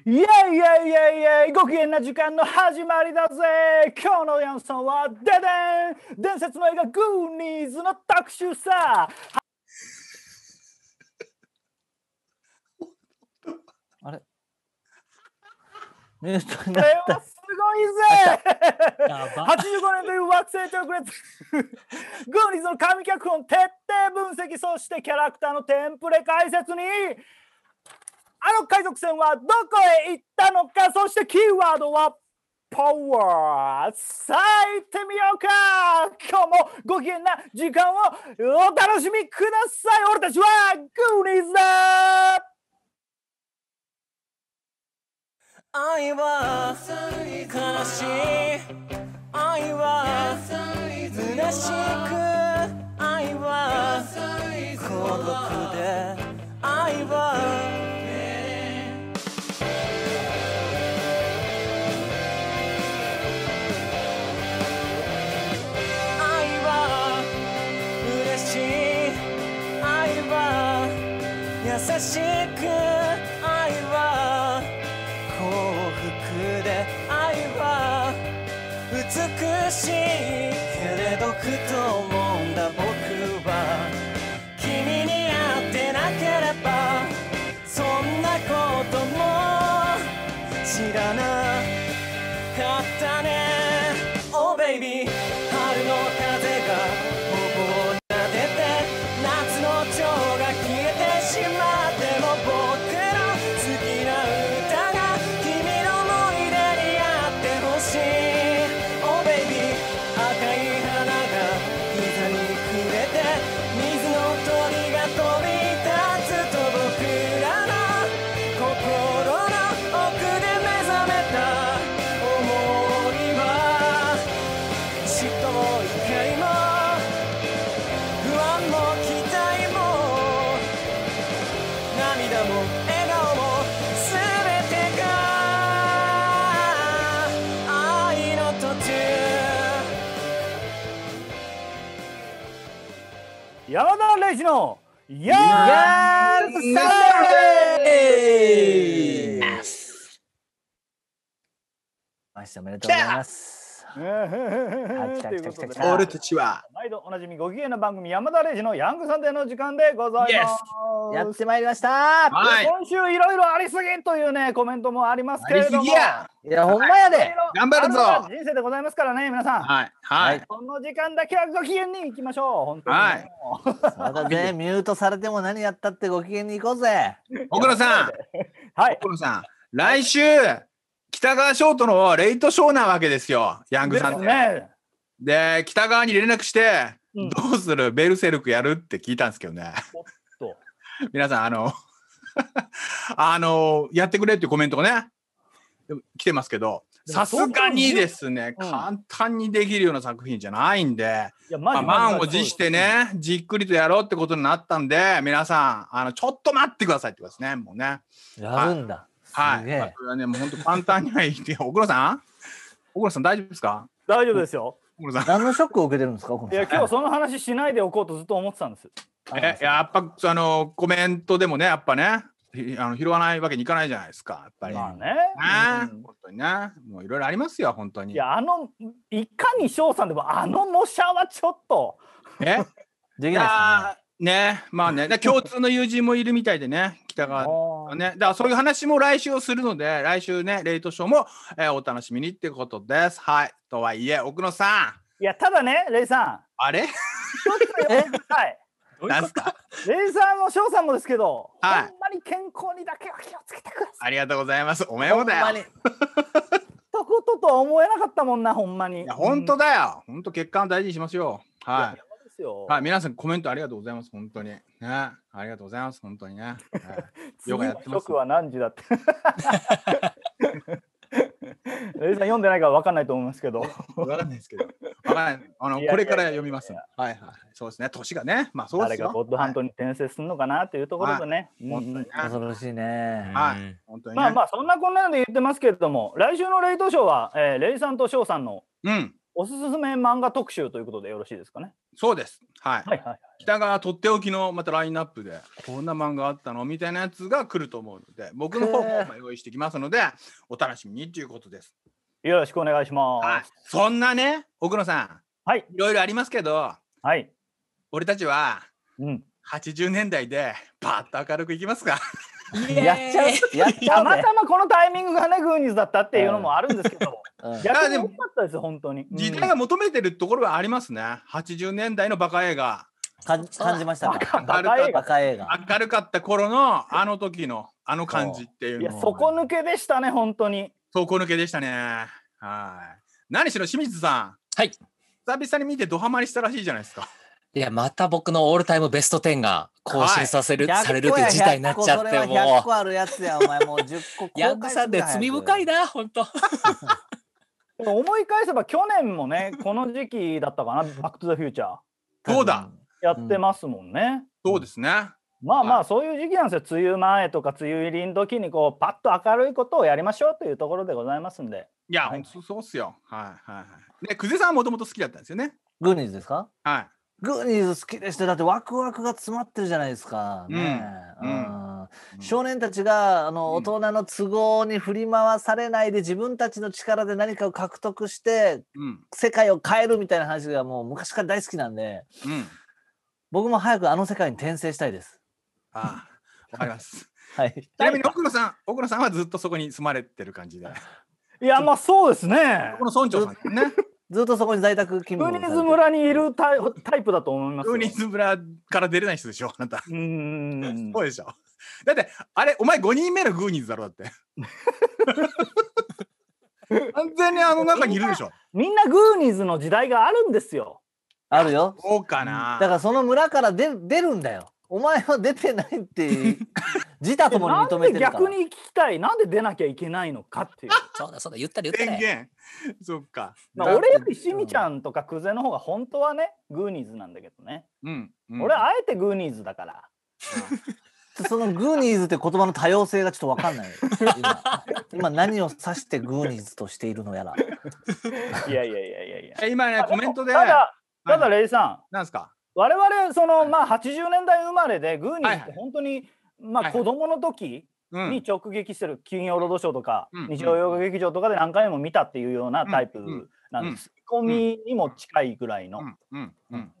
イエイイエイイエイイエイご機嫌な時間の始まりだぜ今日のヤンさんはデデン伝説の映画グーニーズの特集さ あれこれはすごいぜ !85 年という惑星直列グーニーズの神脚本徹底分析そしてキャラクターのテンプレ解説にあの海賊船はどこへ行ったのかそしてキーワードはパワーさあ行ってみようか今日もご機嫌な時間をお楽しみください俺たちはグーニーズだ愛は悲しい愛は虚しく愛は孤独で愛はしく愛は幸福で愛は美しいけれどくと思うんだ僕は君に会ってなければそんなことも知らなかったね Oh baby 大地のヤンサンデーイおめでとうございます。来た来た来た来た。俺たちははい、おなじみご機嫌の番組山田レジのヤングサンデーの時間でございます。Yes. やってまいりました。はい、今週いろいろありすぎというねコメントもありますけれども。いやほんまやで。はい、頑張るぞ。人生でございますからね皆さん。はい、はい、はい。この時間だけはご機嫌に行きましょう本当に。はい。まだね ミュートされても何やったってご機嫌に行こうぜ。奥野さん。はい。奥野さん来週。北川翔とのレイトショーなわけですよ、ヤングさんね。で、北側に連絡して、うん、どうするベルセルクやるって聞いたんですけどね。と 皆さん、あの あの、やってくれっていうコメントがね、来てますけど、さすがにですね、うん、簡単にできるような作品じゃないんで、いや、まあ、満を持してね、じっくりとやろうってことになったんで、皆さん、あの、ちょっと待ってくださいってことですね、もうね。やるんだ。はい。これはね、もう本当簡単にはいい。奥野さん奥野さん大丈夫ですか大丈夫ですよ。何のショックを受けてるんですかいや今日その話しないでおこうとずっと思ってたんです。えやっぱあのコメントでもねやっぱねあの拾わないわけにいかないじゃないですかやっぱり。まあね。ね、うん、本当にねもういろいろありますよ本当に。いやあのいかにしょうさんでもあの模写はちょっと。えできないですね。ねまあね、共通の友人もいるみたいでね、北側ね。だからそういう話も来週をするので、来週ね、レイトショーも、えー、お楽しみにってことです。はい。とはいえ、奥野さん。いや、ただね、レイさん。あれはい。なんすか。レイさんも翔さんもですけど、はい、ほんまに健康にだけは気をつけてください。ありがとうございます。おめでとうだよ。ほんまに。とこととは思えなかったもんな、ほんまに。いや、本当だよ。本当血管大事にしますよ。う。はい。ますよ。はい、皆さんコメントありがとうございます、本当に。ね、ありがとうございます、本当にね。よく やってます。は何時だって。レイさん読んでないから分かんないと思いますけど。分かんないですけど。分い。あのこれから読みます。はいはい。そうですね。年がね。まあそうですよ。誰がゴッドハントに転生するのかなというところでね。恐ろしいね。はい。本当に、まあまあそんなこんなで言ってますけれども、来週のレイトショーは、えー、レイさんとショーさんのおすすめ漫画特集ということでよろしいですかね。そうです。はい。はい北側とっておきのまたラインナップでこんな漫画あったのみたいなやつが来ると思うので僕の方も用意してきますのでお楽しみにということです。よろしくお願いします。はい、そんなね奥野さん、はい、いろいろありますけど、はい、俺たちは、うん、80年代でパッと明るくいきますか。やっちゃう、やたまたまこのタイミングがね、グーニーズだったっていうのもあるんですけど、うん、逆に良かったですよ、本当に。時代が求めてるところはありますね、80年代のバカ映画。感じました、ね、明るかった頃のあの時のあの感じっていういや底抜けでしたね本当に底抜けでしたねはい何しろ清水さんはい久々に見てドハマりしたらしいじゃないですかいやまた僕のオールタイムベスト10が更新させる、はい、されるっていう事態になっちゃってもう。100個あるやつや、お前もう10個。ヤングさんで罪深いな、本当 思い返せば去年もね、この時期だったかな、バック・トゥ・ザ・フューチャー。そうだ。やってますもんね。うん、そうですね。まあまあそういう時期なんですよ、梅雨前とか梅雨入りの時にこうパッと明るいことをやりましょうというところでございますんで。いや、はい、本当そうっすよ。はいはいはい。ね、久世さんはもともと好きだったんですよね。グーニーズですかはい。グーニーズ好きでしただってワクワクが詰まってるじゃないですか、ねうんうんうん、少年たちがあの大人の都合に振り回されないで自分たちの力で何かを獲得して、世界を変えるみたいな話がもう昔から大好きなんで、僕も早くあの世界に転生したいです。あわかります はい、ちなみに奥野さん奥野さんはずっとそこに住まれてる感じで。いやまあそうですね。この村長さんね。ずっとそこに在宅勤務。ウニズ村にいるタイタイプだと思います。ウニズ村から出れない人でしょ、あなた。うん。そうでしょ。だって、あれ、お前5人目のグーニーズだろ、だって。完全にあの中にいるでしょみ。みんなグーニーズの時代があるんですよ。あるよ。そうかな。だからその村から出出るんだよ。お前は出てないって 自他ともに認めてるから逆に聞きたいなんで出なきゃいけないのかっていう そうだそうだ言ったり言ったり、ね、そっか、まあ、俺よりしみちゃんとかクゼの方が本当はねグーニーズなんだけどね、うん、うん、俺あえてグーニーズだから、うん、そのグーニーズって言葉の多様性がちょっとわかんない今今何を指してグーニーズとしているのやら いやいやいやいやいや今ねコメントでただただレイさん、なんですか我々その、まあ、80年代生まれでグーニーって本当に、まあ、子供の時に直撃してる「金曜ロードショー」とか、日曜洋画劇場とかで何回も見たっていうようなタイプなんです、にも近いぐらいの。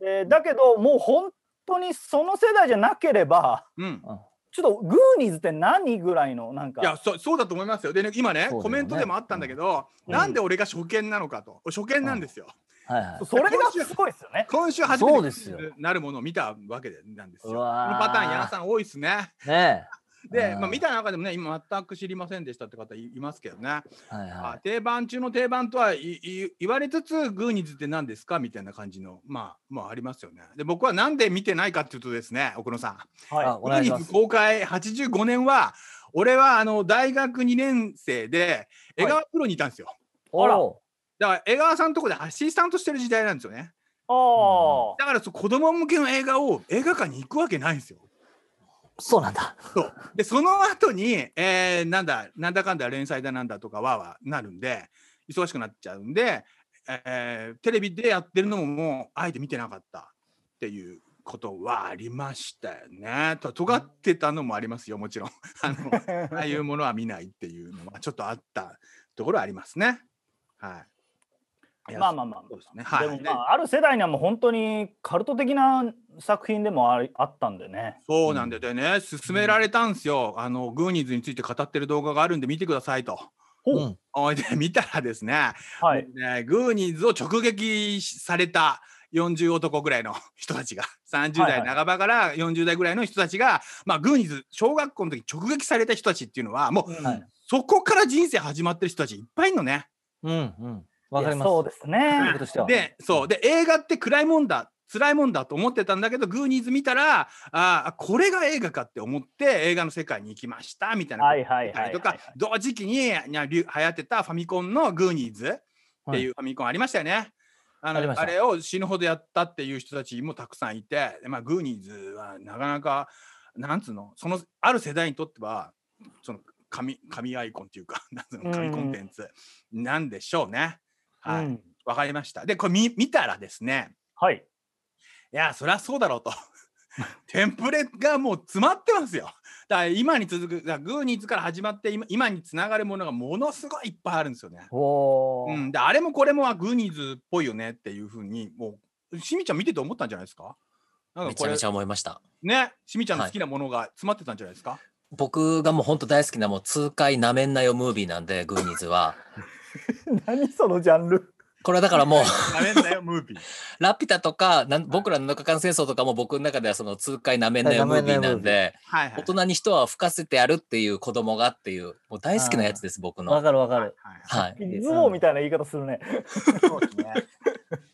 でだけどもう本当にその世代じゃなければ、ちょっとグーニーズって何ぐらいのなんかいやそそうだと思いますよで、ね、今ね、コメントでもあったんだけど、なんで俺が初見なのかと初見なんですよ、はいはい、それがすごいですよね。今週初めてなるものを見たわけなんですよ。このパターン、矢野さん多いですね。ね で、まあ、見た中でもね、今全く知りませんでしたって方いますけどね。はいはい、定番中の定番とはい言われつつ、グーニーズって何ですかみたいな感じの、まあ、まあ、ありますよね。で、僕はなんで見てないかっていうとですね、奥野さん。はい、グーニーズ公開85年は、俺はあの大学2年生で江川プロにいたんですよ。はい、あらだから江川さんのとこでアシスタントしてる時代なんですよね。だからそ子供向けの映画を映画館に行くわけないんですよ。そうなんだ。そうでその後に、えー、なんだなんだかんだ連載だなんだとかわわなるんで忙しくなっちゃうんで、えー、テレビでやってるのももうあえて見てなかったっていうことはありましたよね。と尖ってたのもありますよもちろん あの。ああいうものは見ないっていうのはちょっとあったところありますね。はいまあまあまあ、そうですね、はい、でも、まあ、ある世代にはもう本当にカルト的な作品でもああったんでねそうなんで、うん、でね勧められたんですよ、あのグーニーズについて語ってる動画があるんで見てくださいと。ほうん、で見たらですね,、はい、ねグーニーズを直撃された40男ぐらいの人たちが30代半ばから40代ぐらいの人たちが、はいはい、まあ、グーニーズ小学校の時直撃された人たちっていうのはもう、はい、そこから人生始まってる人たちいっぱいいるのね。うんうん、わかります。そうですね。で、そう。で、映画って暗いもんだ。辛いもんだと思ってたんだけど、グーニーズ見たら、あこれが映画かって思って映画の世界に行きましたみたいなはい。とか、同時期に流行ってたファミコンのグーニーズっていうファミコンありましたよね。あのあれを死ぬほどやったっていう人たちもたくさんいて、まあ、グーニーズはなかなかなんつうのそのある世代にとってはその神神アイコンっていうか なんつうの神コンテンツなんでしょうね。はい。わ、かりました。で、これ見見たらですね。はい。いや、そりゃそうだろうと。テンプレがもう詰まってますよ。だから今に続く、グーニーズから始まって今今につながるものがものすごいいっぱいあるんですよね。うん、であれもこれもグーニーズっぽいよねっていうふうに、もう、しみちゃん見てて思ったんじゃないですかなんかこれめちゃめちゃ思いました。ね、しみちゃんの好きなものが詰まってたんじゃないですか、はい僕がもう本当大好きなもう痛快なめんなよムービーなんで、グーニーズは。何そのジャンルこれはだからもうなめんなよムービー。ラピュタとか、なん僕らの7日間戦争とかも僕の中ではその痛快なめんなよムービーなんで、大人に人は吹かせてやるっていう子供がっていう、もう大好きなやつです、僕の。わかるわかる。はい。ズボみたいな言い方するね。そうですね。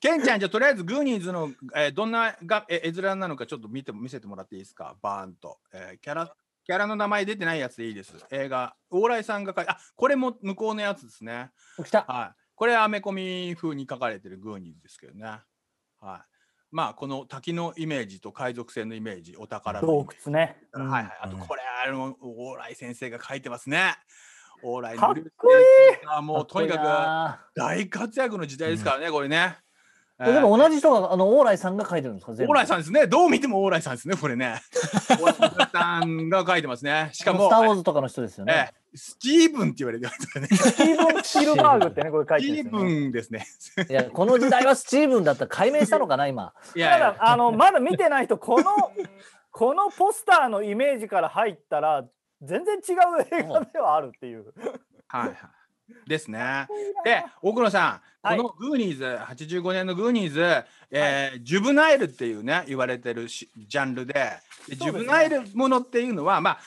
ケンちゃん、じゃとりあえずグーニーズの、えー、どんながえ絵面なのかちょっと見て見せてもらっていいですか、バーンと。えー、キャラキャラの名前出てないやつでいいです。映画、往来さんが書いあこれも向こうのやつですね。来た。はい。これアメコミ風に書かれてるグーニーズですけどね。はい。まあ、この滝のイメージと海賊船のイメージ、お宝の洞窟ね。はいはい。あと、これ、あの、往来先生が書いてますね。往来のいーもうとにかく大活躍の時代ですからね、これね。でも同じ人が、あの、往来さんが書いてるんですか往来さんですね。どう見ても往来さんですね、これね。往 来さんが書いてますね。しかも。スター・ウォーズとかの人ですよね。スティーブンって言われてますね。スティーブン・スピルバーグってね、これ書いてる、ね、スティーブンですね。いや、この時代はスティーブンだったら解明したのかな、今。いやいやあの、まだ見てない人、この、このポスターのイメージから入ったら、全然違う映画ではあるっていう。はいはい。ですね。で、奥野さん、このグーニーズ、85年のグーニーズ、えー、はい、ジュブナイルっていうね、言われてるジャンルでで、ジュブナイルものっていうのは、まあ、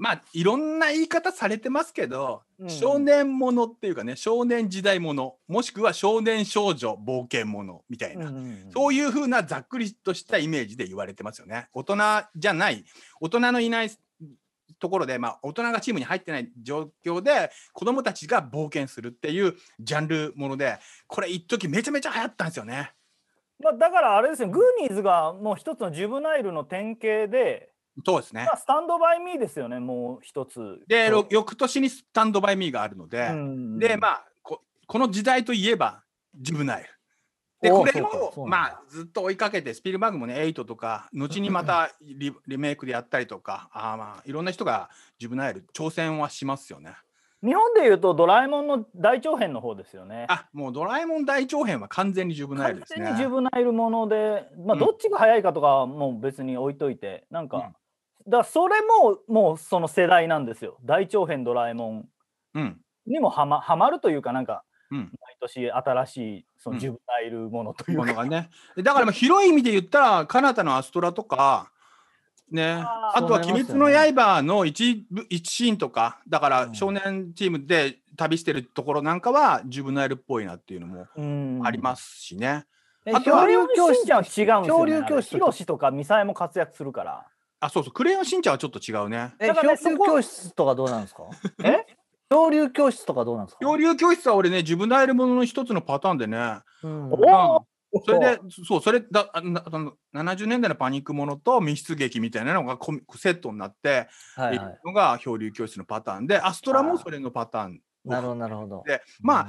まあ、いろんな言い方されてますけど、うん、少年ものっていうかね、少年時代もの、もしくは少年少女冒険ものみたいな、うん、そういうふうなざっくりとしたイメージで言われてますよね。大人じゃない、大人のいないところで、まあ、大人がチームに入ってない状況で子どもたちが冒険するっていうジャンルものでこれ一時めちゃめちゃ流行ったんですよね。まあ、だからあれですよグーニーズがもう一つのジュブナイルの典型でそうですね、まあ、スタンドバイミーですよねもう一つ。で翌年にスタンドバイミーがあるので、でまあこの時代といえばジュブナイル。でこれを、まあ、ずっと追いかけてスピルバーグもね「8」とか後にまたリリメイクでやったりとかあ、まあ、いろんな人がジブナイル挑戦はしますよね。日本でいうと「ドラえもん」の大長編の方ですよね。あもう「ドラえもん」大長編は完全にジュブナイルですね。完全にジュブナイルもので、まあ、どっちが早いかとかはもう別に置いといて、うん、なんか、だそれももうその世代なんですよ大長編「ドラえもん」にもはまはまるというかなんか毎年新しいその自分がいるものというか、うん、がねだからまあ広い意味で言ったら彼方のアストラとかねああとは「鬼滅の刃」の一部一シーンとかだから少年チームで旅してるところなんかは自分ブナるっぽいなっていうのもありますしね。うん、あと恐竜教室は違うんですよ、ね、恐竜教室ヒロシとかミサイも活躍するから。あ、そうそう、クレヨンしんちゃんはちょっと違うね。え、ね、恐竜教室とかどうなんですか。え、恐竜教室とかどうなんですか漂流教室は俺ね、自分でやるものの一つのパターンでね。うん、おそれで、そう、それだな70年代のパニックものと密室劇みたいなのがコセットになって、はい、はい、のが恐竜教室のパターンで、アストラもそれのパターン。なるほど、なるほど。で、まあ、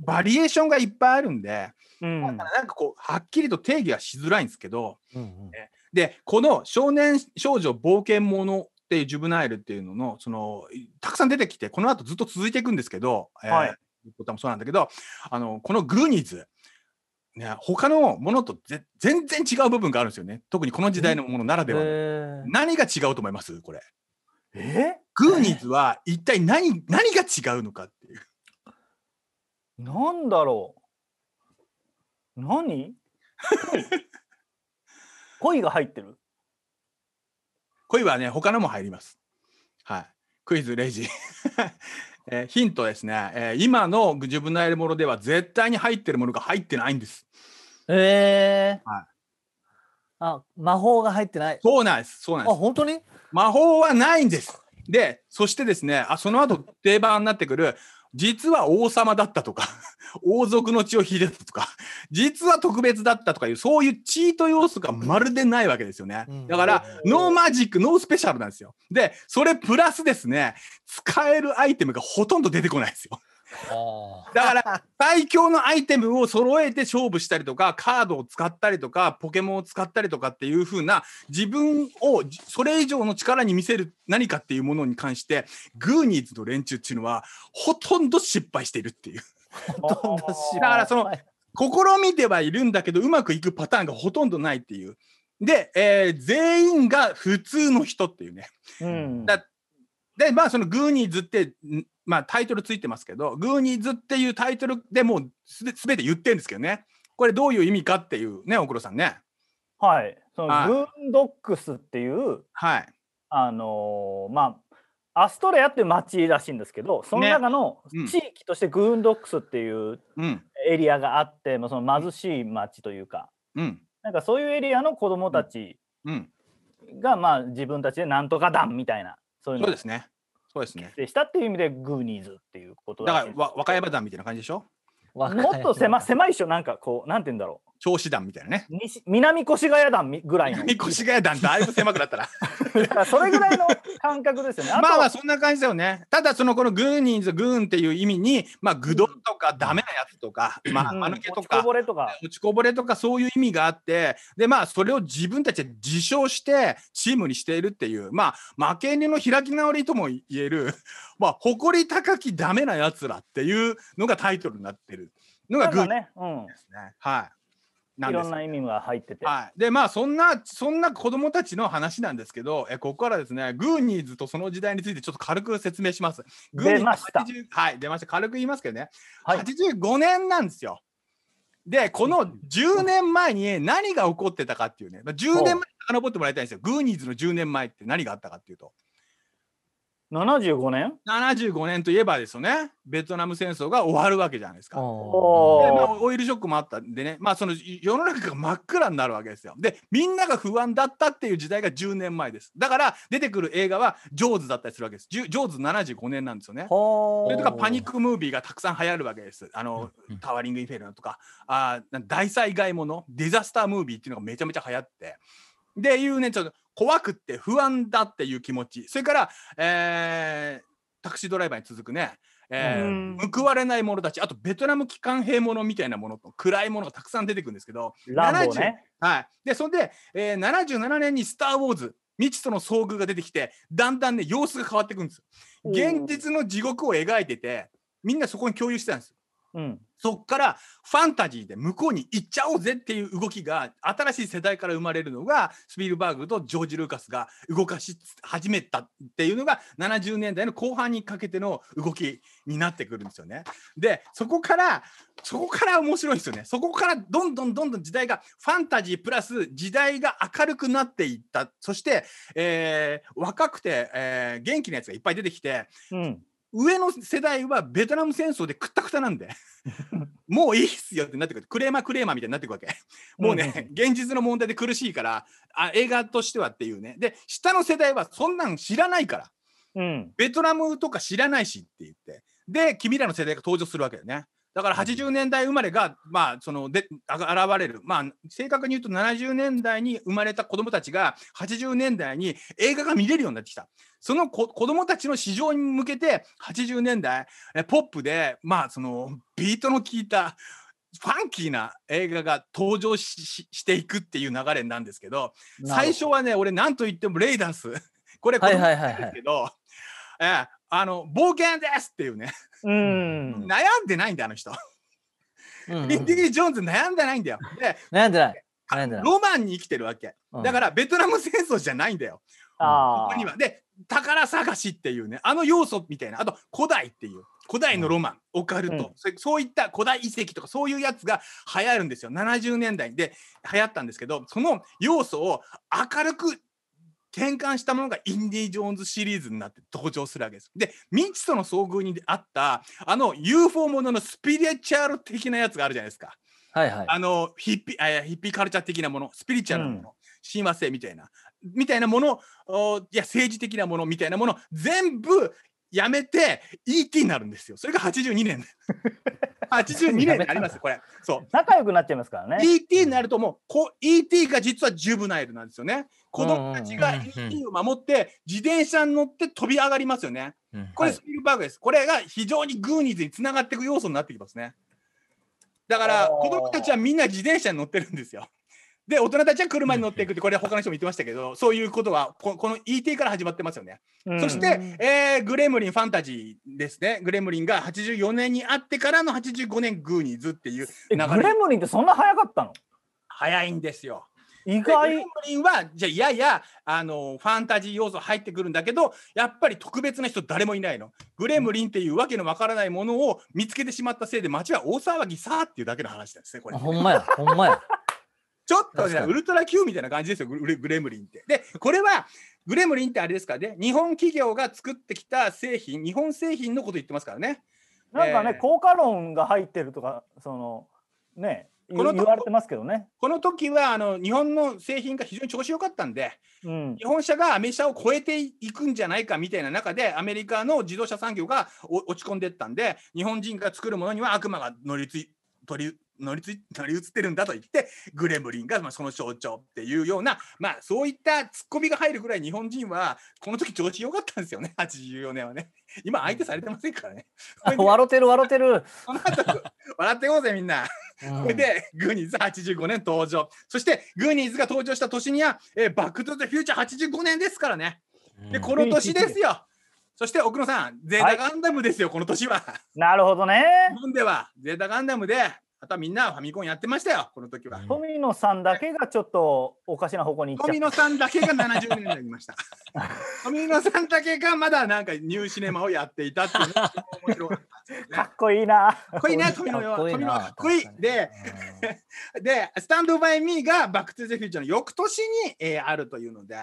バリエーションがいっぱいあるんで、うん、なんかこう、はっきりと定義はしづらいんですけど、うんうん、で、この少年少女冒険ものっていうジュブナイルっていうののそのたくさん出てきてこの後ずっと続いていくんですけど、はい、えー、こともそうなんだけどあのこのグーニーズね、他のものとぜ全然違う部分があるんですよね。特にこの時代のものならではの。何が違うと思いますこれ。えグーニーズは一体何何が違うのかっていう。なんだろう何恋が入ってる恋はね、他のも入ります。はい。クイズ、レジ。えー、ヒントですね、えー、今の自分のやるものでは絶対に入ってるものが入ってないんです。ええー、はい。あ、魔法が入ってない。そうなんです。そうなんです。あ、本当に魔法はないんです。で、そしてですね、あその後定番になってくる、実は王様だったとか、王族の血を引いてたとか、実は特別だったとかいう、そういうチート要素がまるでないわけですよね。だから、ノーマジック、ノースペシャルなんですよ。で、それプラスですね、使えるアイテムがほとんど出てこないですよ。だから最強のアイテムを揃えて勝負したりとかカードを使ったりとかポケモンを使ったりとかっていう風な自分をそれ以上の力に見せる何かっていうものに関してグーニーズの連中っていうのはほとんど失敗しているっていう。ほとんど失敗だからその試みてはいるんだけどうまくいくパターンがほとんどないっていう。で、えー、全員が普通の人っていうね。うん、だで、まあ、そのグーニーズって、まあ、タイトルついてますけど、グーニーズっていうタイトルでもうすべて言ってるんですけどね、これどういう意味かっていうね、大黒さんね。はい、そのグーンドックスっていう、はい、あのー、まあ、アストレアっていう町らしいんですけど、その中の地域としてグーンドックスっていうエリアがあって、ま、う、あ、ん、その貧しい町というか、うん、なんかそういうエリアの子供たちが、うんうん、まあ、自分たちでなんとか団みたいな。そううそうですね。そうですね。でしたっていう意味でグーニーズっていうことだだからわ和歌山団みたいな感じでしょもっと狭狭いでしょなんかこうなんて言うんだろう調子団みたいなね西南越谷団ぐらいの南越谷団だいぶ狭くなったら それぐらいの感覚ですよねまあまあそんな感じだよねただそのこの軍人軍っていう意味にまあ愚鈍とかダメなやつとか、うん、まあ間抜けとか、うん、落ちこぼれとか落ちこぼれとかそういう意味があってでまあそれを自分たちで自称してチームにしているっていうまあ負け犬の開き直りとも言える まあ誇り高きダメなやつらっていうのがタイトルになってるのが軍人ですね、ねうん、はいいろんな意味が入ってて、はい、でまあそんなそんな子供たちの話なんですけどえここからですねグーニーズとその時代についてちょっと軽く説明しますグーニーズ出はい出ました軽く言いますけどね、はい、85年なんですよでこの10年前に何が起こってたかっていうね10年前遡ってもらいたいんですよグーニーズの10年前って何があったかっていうと75年 ?75 年といえばですよね、ベトナム戦争が終わるわけじゃないですか。でまあ、オイルショックもあったんでね、まあ、その世の中が真っ暗になるわけですよ。で、みんなが不安だったっていう時代が10年前です。だから、出てくる映画は上手だったりするわけです。上手75年なんですよね。それとか、パニックムービーがたくさん流行るわけです。あの、タワリング・インフェルノとか、あ大災害もの、デザスタームービーっていうのがめちゃめちゃ流行って。で、いうね、ちょっと。怖くって不安だっていう気持ちそれから、えー、タクシードライバーに続くね、えー、報われない者たちあとベトナム機関兵者みたいなものと暗いものがたくさん出てくるんですけど、ね、はい、でそれで、えー、77年に「スター・ウォーズ」未知との遭遇が出てきてだんだんね様子が変わってくるんです現実の地獄を描いててみんなそこに共有してたんですよ。うん、そっからファンタジーで向こうに行っちゃおうぜっていう動きが新しい世代から生まれるのがスピルバーグとジョージ・ルーカスが動かし始めたっていうのが70年代の後半にかけての動きになってくるんですよね。でそこからそこから面白いんですよね。そこからどんどんどんどん時代がファンタジープラス時代が明るくなっていったそして、えー、若くて、えー、元気なやつがいっぱい出てきて。うん上の世代はベトナム戦争でくったくたなんで もういいっすよってなってくるクレーマークレーマーみたいになってくわけもうね、うん、現実の問題で苦しいからあ映画としてはっていうねで下の世代はそんなん知らないから、うん、ベトナムとか知らないしって言ってで君らの世代が登場するわけよねだから80年代生まれが、まあ、そので現れる、まあ、正確に言うと70年代に生まれた子どもたちが80年代に映画が見れるようになってきたその子どもたちの市場に向けて80年代ポップで、まあ、そのビートの効いたファンキーな映画が登場していくっていう流れなんですけど最初はね俺何と言ってもレイダースこれこれですけど。はいはいはいはいえー、あの冒険ですっていうねうん、悩んでないんだあの人インディ・ギー・ジョーンズ悩んでないんだよで悩んでないロマンに生きてるわけ、だからベトナム戦争じゃないんだよ、あここにはで宝探しっていうねあの要素みたいなあと古代っていう古代のロマン、オカルト、うん、そういった古代遺跡とかそういうやつが流行るんですよ70年代で流行ったんですけどその要素を明るく転換したものがインディ・ジョーンズシリーズになって登場するわけです。で、未知との遭遇にあった、あの UFO もののスピリチュアル的なやつがあるじゃないですか。はいはい。あのヒッピ、えヒッピーカルチャー的なもの、スピリチュアルなもの、うん、親和性みたいな、みたいなもの、いや、政治的なものみたいなもの、全部やめて ET になるんですよ。それが82年。82 年になりますこれ。そう。仲良くなっちゃいますからね。ET になるともうこ ET が実はジュブナイルなんですよね。子供たちが ET を守って自転車に乗って飛び上がりますよね。これスピルバーグです。これが非常にグーニーズにつながっていく要素になってきますね。だから子供たちはみんな自転車に乗ってるんですよ。で、大人たちは車に乗っていくって、これ他の人も言ってましたけど、そういうことは、ここの ET から始まってますよね。うん、そして、えー、グレムリンファンタジーですね。グレムリンが84年にあってからの85年グーニーズっていうグレムリンってそんな早かったの早いんですよ。意外グレムリンは、じゃいやいや、あの、ファンタジー要素入ってくるんだけど、やっぱり特別な人誰もいないの。グレムリンっていうわけのわからないものを見つけてしまったせいで、街は大騒ぎさーっていうだけの話ですね、これ。ほんまや、ほんまや。ちょっとね、ウルトラ Q みたいな感じですよ、グレムリンって。で、これは、グレムリンってあれですかね、日本企業が作ってきた製品、日本製品のこと言ってますからね。なんかね、えー、効果論が入ってるとか、その、ね、この言われてますけどね。この時はあの日本の製品が非常に調子良かったんで、うん、日本車がアメ車を超えていくんじゃないかみたいな中で、アメリカの自動車産業が落ち込んでったんで、日本人が作るものには悪魔が乗りつ取り乗りつ乗り移ってるんだと言ってグレムリンがまあその象徴っていうような、まあ、そういったツッコミが入るぐらい日本人はこの時調子良かったんですよね84年はね今相手されてませんからね。笑ってる笑ってるの後笑ってこうぜみんな。それでグーニーズ85年登場そしてグーニーズが登場した年には、えー、バック・トゥ・ザ・フューチャー85年ですからね。でこの年ですよ。そして奥野さん、ゼータガンダムですよ、この年は。なるほどね。日本ではゼータガンダムで、あとはみんなファミコンやってましたよ、この時は。富野さんだけがちょっとおかしな方向に富野さんだけが70年になりました。富野さんだけがまだなんかニューシネマをやっていたっていう かっね。かっこいいな。かっこいいな、富野は。富野かっこいい。で、で、スタンドバイミーがバックトゥーゼフィーチャーの翌年に、えー、あるというので。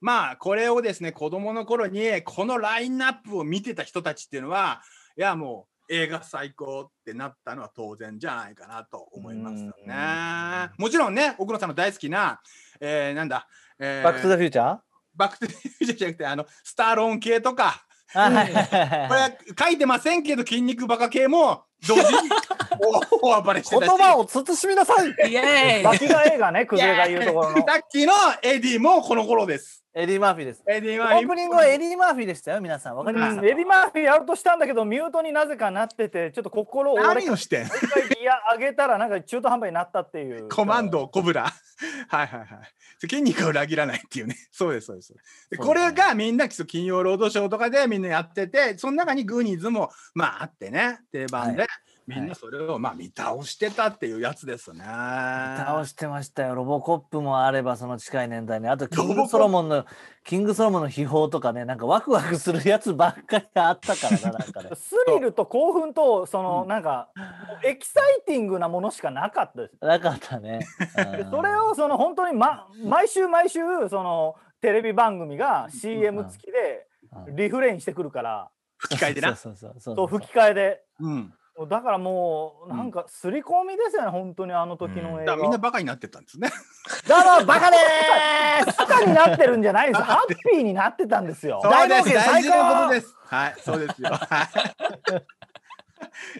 まあこれをですね子供の頃にこのラインナップを見てた人たちっていうのはいやもう映画最高ってなったのは当然じゃないかなと思いますよね。もちろんね奥野さんの大好きな、えー、なんだ、えー、バック・トゥ・ザ・フューチャーバック・トゥ・ザ・フューチャーじゃなくてあのスターローン系とかこれ書いてませんけど筋肉バカ系も同時に。大暴れしてた言葉を慎みなさい。イエーイ。映画ね、クズが言うところの。さっきのエディもこの頃です。エディ・マーフィーです。エディ・マーフィー。オープニングはエディ・マーフィーでしたよ、皆さん。わかります、うん、エディ・マーフィーやろうとしたんだけど、ミュートになぜかなってて、ちょっと心を。何をしていや、あげたら、なんか中途半端になったっていう。コマンド、コブラ。はいはいはい。筋肉を裏切らないっていうね。そうです、そうです。でこれがみんな、金曜ロードショーとかでみんなやってて、その中にグーニーズも、まあ、あってね、定番で。はいみんなそれを、まあ見倒してたっていうやつですね。見倒してましたよ。ロボコップもあればその近い年代に、あとキングソロモンのキングソロモンの秘宝とかね、なんかワクワクするやつばっかりあったからな なんかね。スリルと興奮とそのなんか、エキサイティングなものしかなかったです。なかったね。それをその本当にま毎週毎週そのテレビ番組が CM 付きでリフレインしてくるから。吹き替えでな。そう吹き替えで。うん。だからもうなんか刷り込みですよね、うん、本当にあの時の映画、うん、みんなバカになってたんですねどうもバカでーすバになってるんじゃないですハッピーになってたんですよ大冒険最高ですはいそうですよ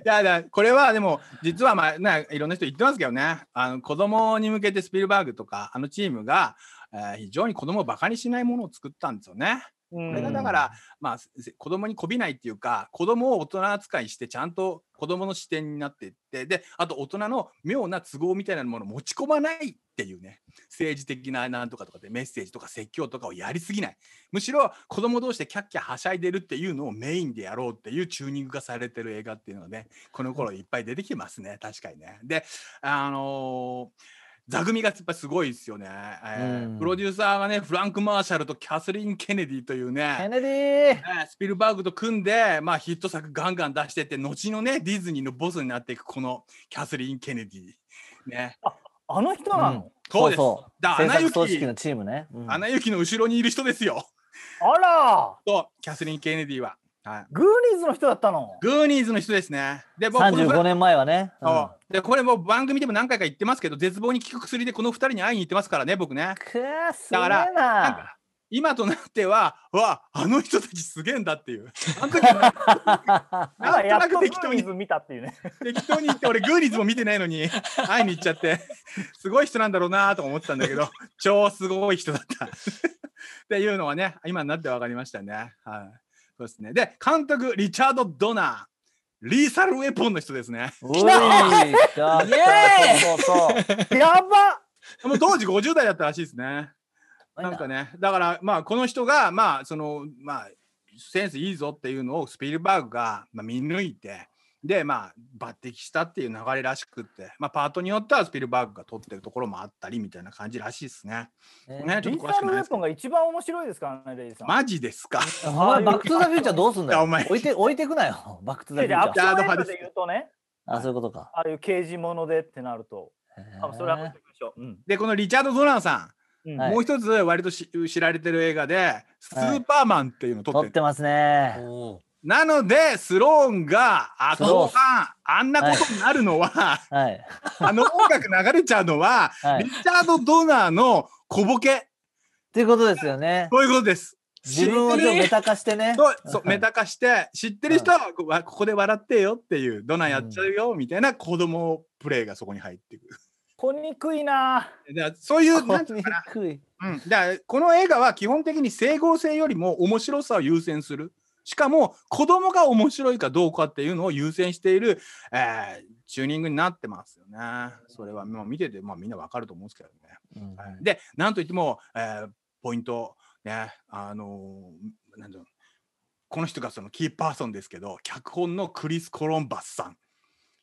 いやだこれはでも実はまあねいろんな人言ってますけどねあの子供に向けてスピルバーグとかあのチームが、えー、非常に子供をバカにしないものを作ったんですよね。これがだから、まあ、子供にこびないっていうか子供を大人扱いしてちゃんと子供の視点になっていってであと大人の妙な都合みたいなものを持ち込まないっていうね政治的ななんとかとかでメッセージとか説教とかをやりすぎないむしろ子供同士でキャッキャはしゃいでるっていうのをメインでやろうっていうチューニング化されてる映画っていうのがねこの頃いっぱい出てきてますね確かにね。であのー座組がやっぱすごいですよね、えー、プロデューサーがねフランク・マーシャルとキャスリン・ケネディというねケネディ、ね、スピルバーグと組んで、まあ、ヒット作ガンガン出してって後のねディズニーのボスになっていくこのキャスリン・ケネディねああの人なの、うん、そうですそうだアナ雪のチームね、うん、の後ろにいる人ですよあらそうキャスリン・ケネディははい、グーニーズの人だったのグーニーズの人ですね。で、僕35年前はね、うん。で、これも番組でも何回か言ってますけど、絶望に効く薬でこの2人に会いに行ってますからね、僕ね。だから、なんか今となっては、わ、あの人たちすげえんだっていう。あの時は、なんとなく適当に、見たっていうね、適当に言って、俺、グーニーズも見てないのに、会いに行っちゃって、すごい人なんだろうなと思ってたんだけど、超すごい人だった。っていうのはね、今になって分かりましたね。はいそうですね。で、監督、リチャード・ドナー。リーサルウェポンの人ですね。やばもう当時50代だったらしいですね。なんかね、だからまあこの人がまあそのまあセンスいいぞっていうのをスピルバーグが、まあ、見抜いて、で、まあ、抜擢したっていう流れらしくって、まあ、パートによってはスピルバーグが取ってるところもあったりみたいな感じらしいですね。えー、ねちょっと詳しくないですが一番面白いですからね、マジですか。お前、バック・トゥ・ザ・フューチャーどうすんだよ。お前置いて、置いてくなよ、バック・トゥ・ザ・フューチャー。アクシで言うとね、あ、そういうことか。ああいう刑事ものでってなると、あそれはうん、で、このリチャード・ゾランさん。うん、もう一つ割とし知られてる映画で「スーパーマン」っていうのを撮って,、はい、ってますね。なので、スローンが、あ、後半、あんなことになるのは、はいはい、あの音楽流れちゃうのは、はい、リチャード・ドナーの小ボケ。っていうことですよね。そういうことです。自分をメタ化してね。そう、そうメタ化して、知ってる人はこ、ここで笑ってよっていう、ドナーやっちゃうよ、みたいな子供プレイがそこに入ってくる。こにくいな。だそういう、なんていうかな。うん、この映画は基本的に整合性よりも面白さを優先する。しかも子供が面白いかどうかっていうのを優先している、えー、チューニングになってますよね。それはもう見てて、まあ、みんなわかると思うんですけどね。うん、で、なんといっても、えー、ポイント、ね、あのー、なんう。この人がそのキーパーソンですけど、脚本のクリス・コロンバスさん。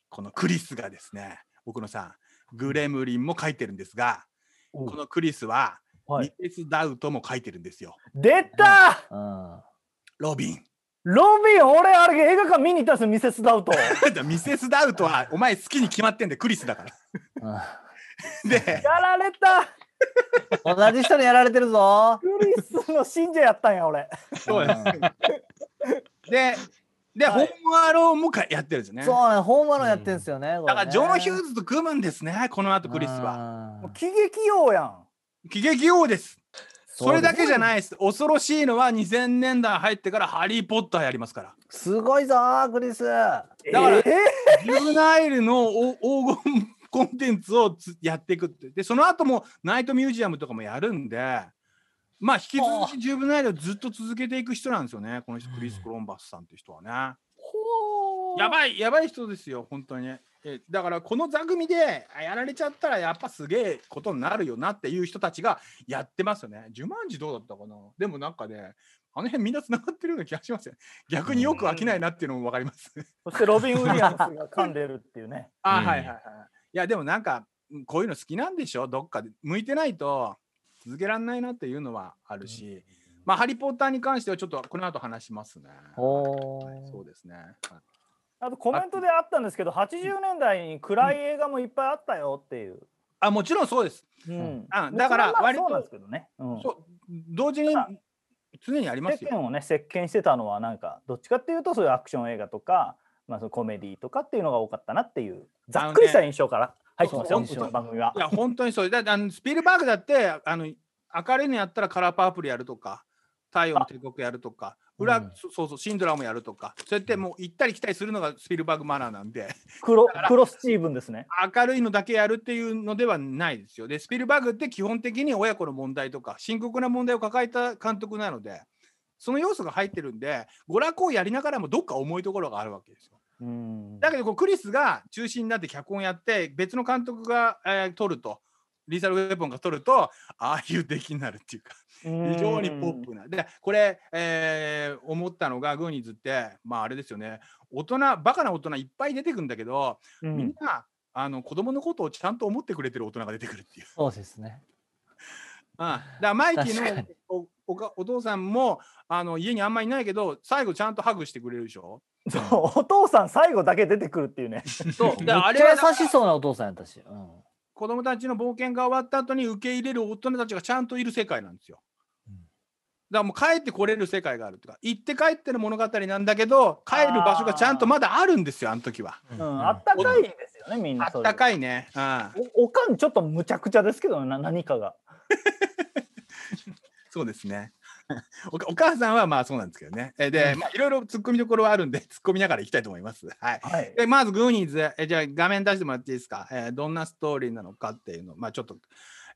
このクリスがですね、奥野さん、グレムリンも書いてるんですが、このクリスは、はい、ミセス・ダウトも書いてるんですよ。出た、うん、ロビン。ロビー、俺、あれ、映画館見に行ったんですよ、ミセス・ダウト。ミセス・ダウトは、お前好きに決まってんで、クリスだから。で、やられた同じ人にやられてるぞ。クリスの信者やったんや、俺。そうです。で、で、はい、ホームアローンもかやってるんですね。そうね、ホームアローンやってるんですよね。うん、だから、ジョン・ヒューズと組むんですね、この後クリスは。喜劇王やん。喜劇王です。それだけじゃないです。恐ろしいのは2000年代入ってからハリー・ポッターやりますから。すごいぞクリス。だから、えー、ジュブナイルの黄金コンテンツをやっていくって。で、その後もナイトミュージアムとかもやるんで、まあ引き続きジュブナイルをずっと続けていく人なんですよね。この人、クリス・コロンバスさんっていう人はね。やばい、やばい人ですよ、本当に。だからこの座組でやられちゃったらやっぱすげえことになるよなっていう人たちがやってますよね。10万字どうだったかなでもなんかねあの辺みんなつながってるような気がしますよ、ね。逆によく飽きないなっていうのも分かります。そしてロビン・ウィリアムスが噛んでるっていうね。あ、うん、はいはいはい。いやでもなんかこういうの好きなんでしょどっかで向いてないと続けられないなっていうのはあるし、うん、まあハリー・ポッターに関してはちょっとこの後話しますね。はそうですね。はいあとコメントであったんですけど80年代に暗い映画もいっぱいあったよっていう。あもちろんそうです。うん、あだから割と、ねうん、同時に常にありますよ。世間をね席巻してたのはなんかどっちかっていうとそういうアクション映画とか、まあ、そのコメディとかっていうのが多かったなっていうざっくりした印象から入ってますよ、ね、の番組は。いや本当にそうだあのスピルバーグだってあの明るいのやったらカラーパープルやるとか。太陽の帝国やるとか、裏、うん、そうそう、シンドラもやるとか、そうやってもう行ったり来たりするのがスピルバーグマナーなんで、黒黒スチーブンですね。明るいのだけやるっていうのではないですよ。で、スピルバーグって基本的に親子の問題とか、深刻な問題を抱えた監督なので、その要素が入ってるんで、娯楽をやりながらもどっか重いところがあるわけですよ。だけどこうクリスが中心になって脚本やって別の監督が、えー、撮るとリーサルウェポンが取るとああいう出来になるっていうか非常にポップなでこれ、えー、思ったのがグーニーズってまああれですよね大人バカな大人いっぱい出てくんだけど、うん、みんなあの子供のことをちゃんと思ってくれてる大人が出てくるっていうそうですねああ だマイキーのお父さんもあの家にあんまりいないけど最後ちゃんとハグしてくれるでしょそうお父さん最後だけ出てくるっていうねそう だあれは優しそうなお父さんやったし、うん子供たちの冒険が終わった後に受け入れる大人たちがちゃんといる世界なんですよ。だからもう帰ってこれる世界があるとか行って帰っての物語なんだけど帰る場所がちゃんとまだあるんですよあの時は、うん、あったかいですよねみんなあったかいね、うん、おおかんちょっとむちゃくちゃですけどな何かが そうですね お母さんはまあそうなんですけどね。で、まあ、いろいろ突っ込みどころはあるんで、突っ込みながらいきたいと思います。はい。はい、でまず、グーニーズ、えじゃあ画面出してもらっていいですか、えー、どんなストーリーなのかっていうの、まあちょっと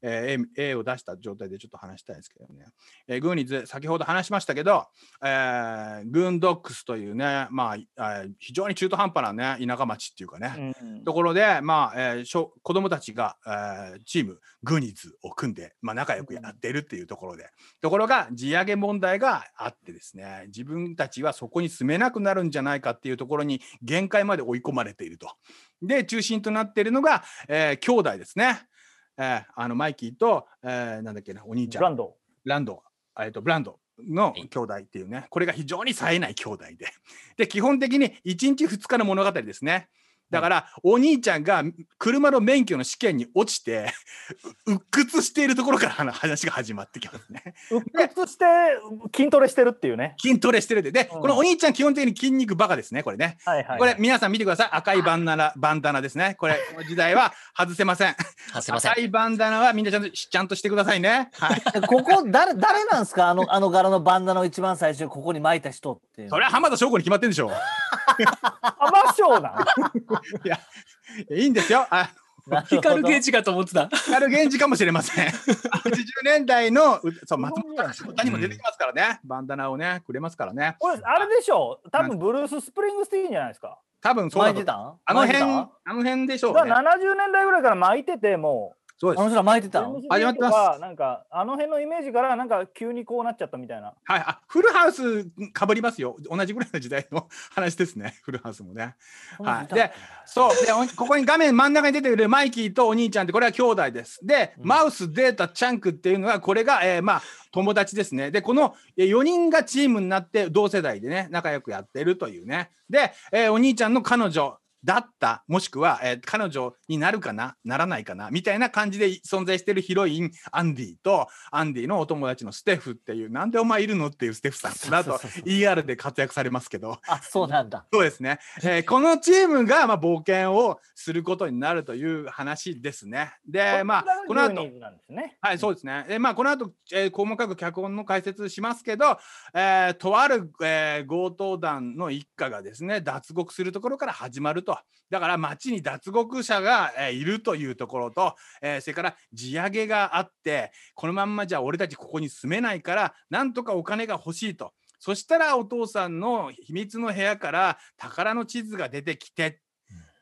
えー、A を出した状態でちょっと話したいですけどね、えー、グーニーズ先ほど話しましたけど、えー、グーンドックスというね、まあ、えー、非常に中途半端な、ね、田舎町っていうかね、うんうん、ところで、まあえー、しょ子供たちが、えー、チームグーニーズを組んで、まあ、仲良くやってるっていうところで、うん、ところが地上げ問題があってですね自分たちはそこに住めなくなるんじゃないかっていうところに限界まで追い込まれていると。で中心となっているのが、えー、兄弟ですね。えー、あのマイキーと、えー、なんだっけな、お兄ちゃん。ランド。ランド。えっと、ブランドの兄弟っていうね、これが非常に冴えない兄弟で。で、基本的に1日2日の物語ですね。だから、お兄ちゃんが車の免許の試験に落ちて、うっくつしているところから話が始まってきますね。うっくつして筋トレしてるっていうね。筋トレしてるで。で、うん、このお兄ちゃん基本的に筋肉バカですね、これね。はいはいはい、これ皆さん見てください。赤いバンダナ、バンダナですね。これ、この時代は外せません。外せません。赤いバンダナはみんなちゃんとちゃんとしてくださいね。はい、ここ、誰、誰なんですかあの、あの柄のバンダナを一番最初ここに巻いた人って。それは浜田翔子に決まってんでしょう。浜翔だ。いや、いいんですよ。あ光源氏かと思ってた。光源氏かもしれません。80 年代のそう松本隆歌にも出てきますからね、うん、バンダナをね、くれますからね。これ、あれでしょう、多分ブルース・スプリングスティーンじゃないですか。多分そうだあの辺、あの辺でしょう、ね。70年代ぐらいから巻いてて、もそうです。あの人巻いてた。始まってます。なんか、あの辺のイメージから、なんか急にこうなっちゃったみたいな。はい、あ、フルハウスかぶりますよ。同じぐらいの時代の話ですね。フルハウスもね。はい。で、そう、で、ここに画面真ん中に出てくるマイキーとお兄ちゃんって、これは兄弟です。で、うん、マウス、データ、チャンクっていうのは、これが、えー、まあ、友達ですね。で、この4人がチームになって、同世代でね、仲良くやってるというね。で、えー、お兄ちゃんの彼女、だった、もしくは、えー、彼女になるかな、ならないかな、みたいな感じで存在してるヒロイン、アンディと、アンディのお友達のステフっていう、なんでお前いるのっていうステフさん、だと ER で活躍されますけど、あそうなんだ。そうですね、えー、このチームが、まあ、冒険をすることになるという話ですね。で、まあ、この後、とはい、そうですね。で、まあ、この後、えー、細かく脚本の解説しますけど、えー、とある、えー、強盗団の一家がですね、脱獄するところから始まると。と。だから町に脱獄者が、えいるというところと、えそれから地上げがあってこのまんまじゃ俺たちここに住めないからなんとかお金が欲しいと。そしたらお父さんの秘密の部屋から宝の地図が出てきて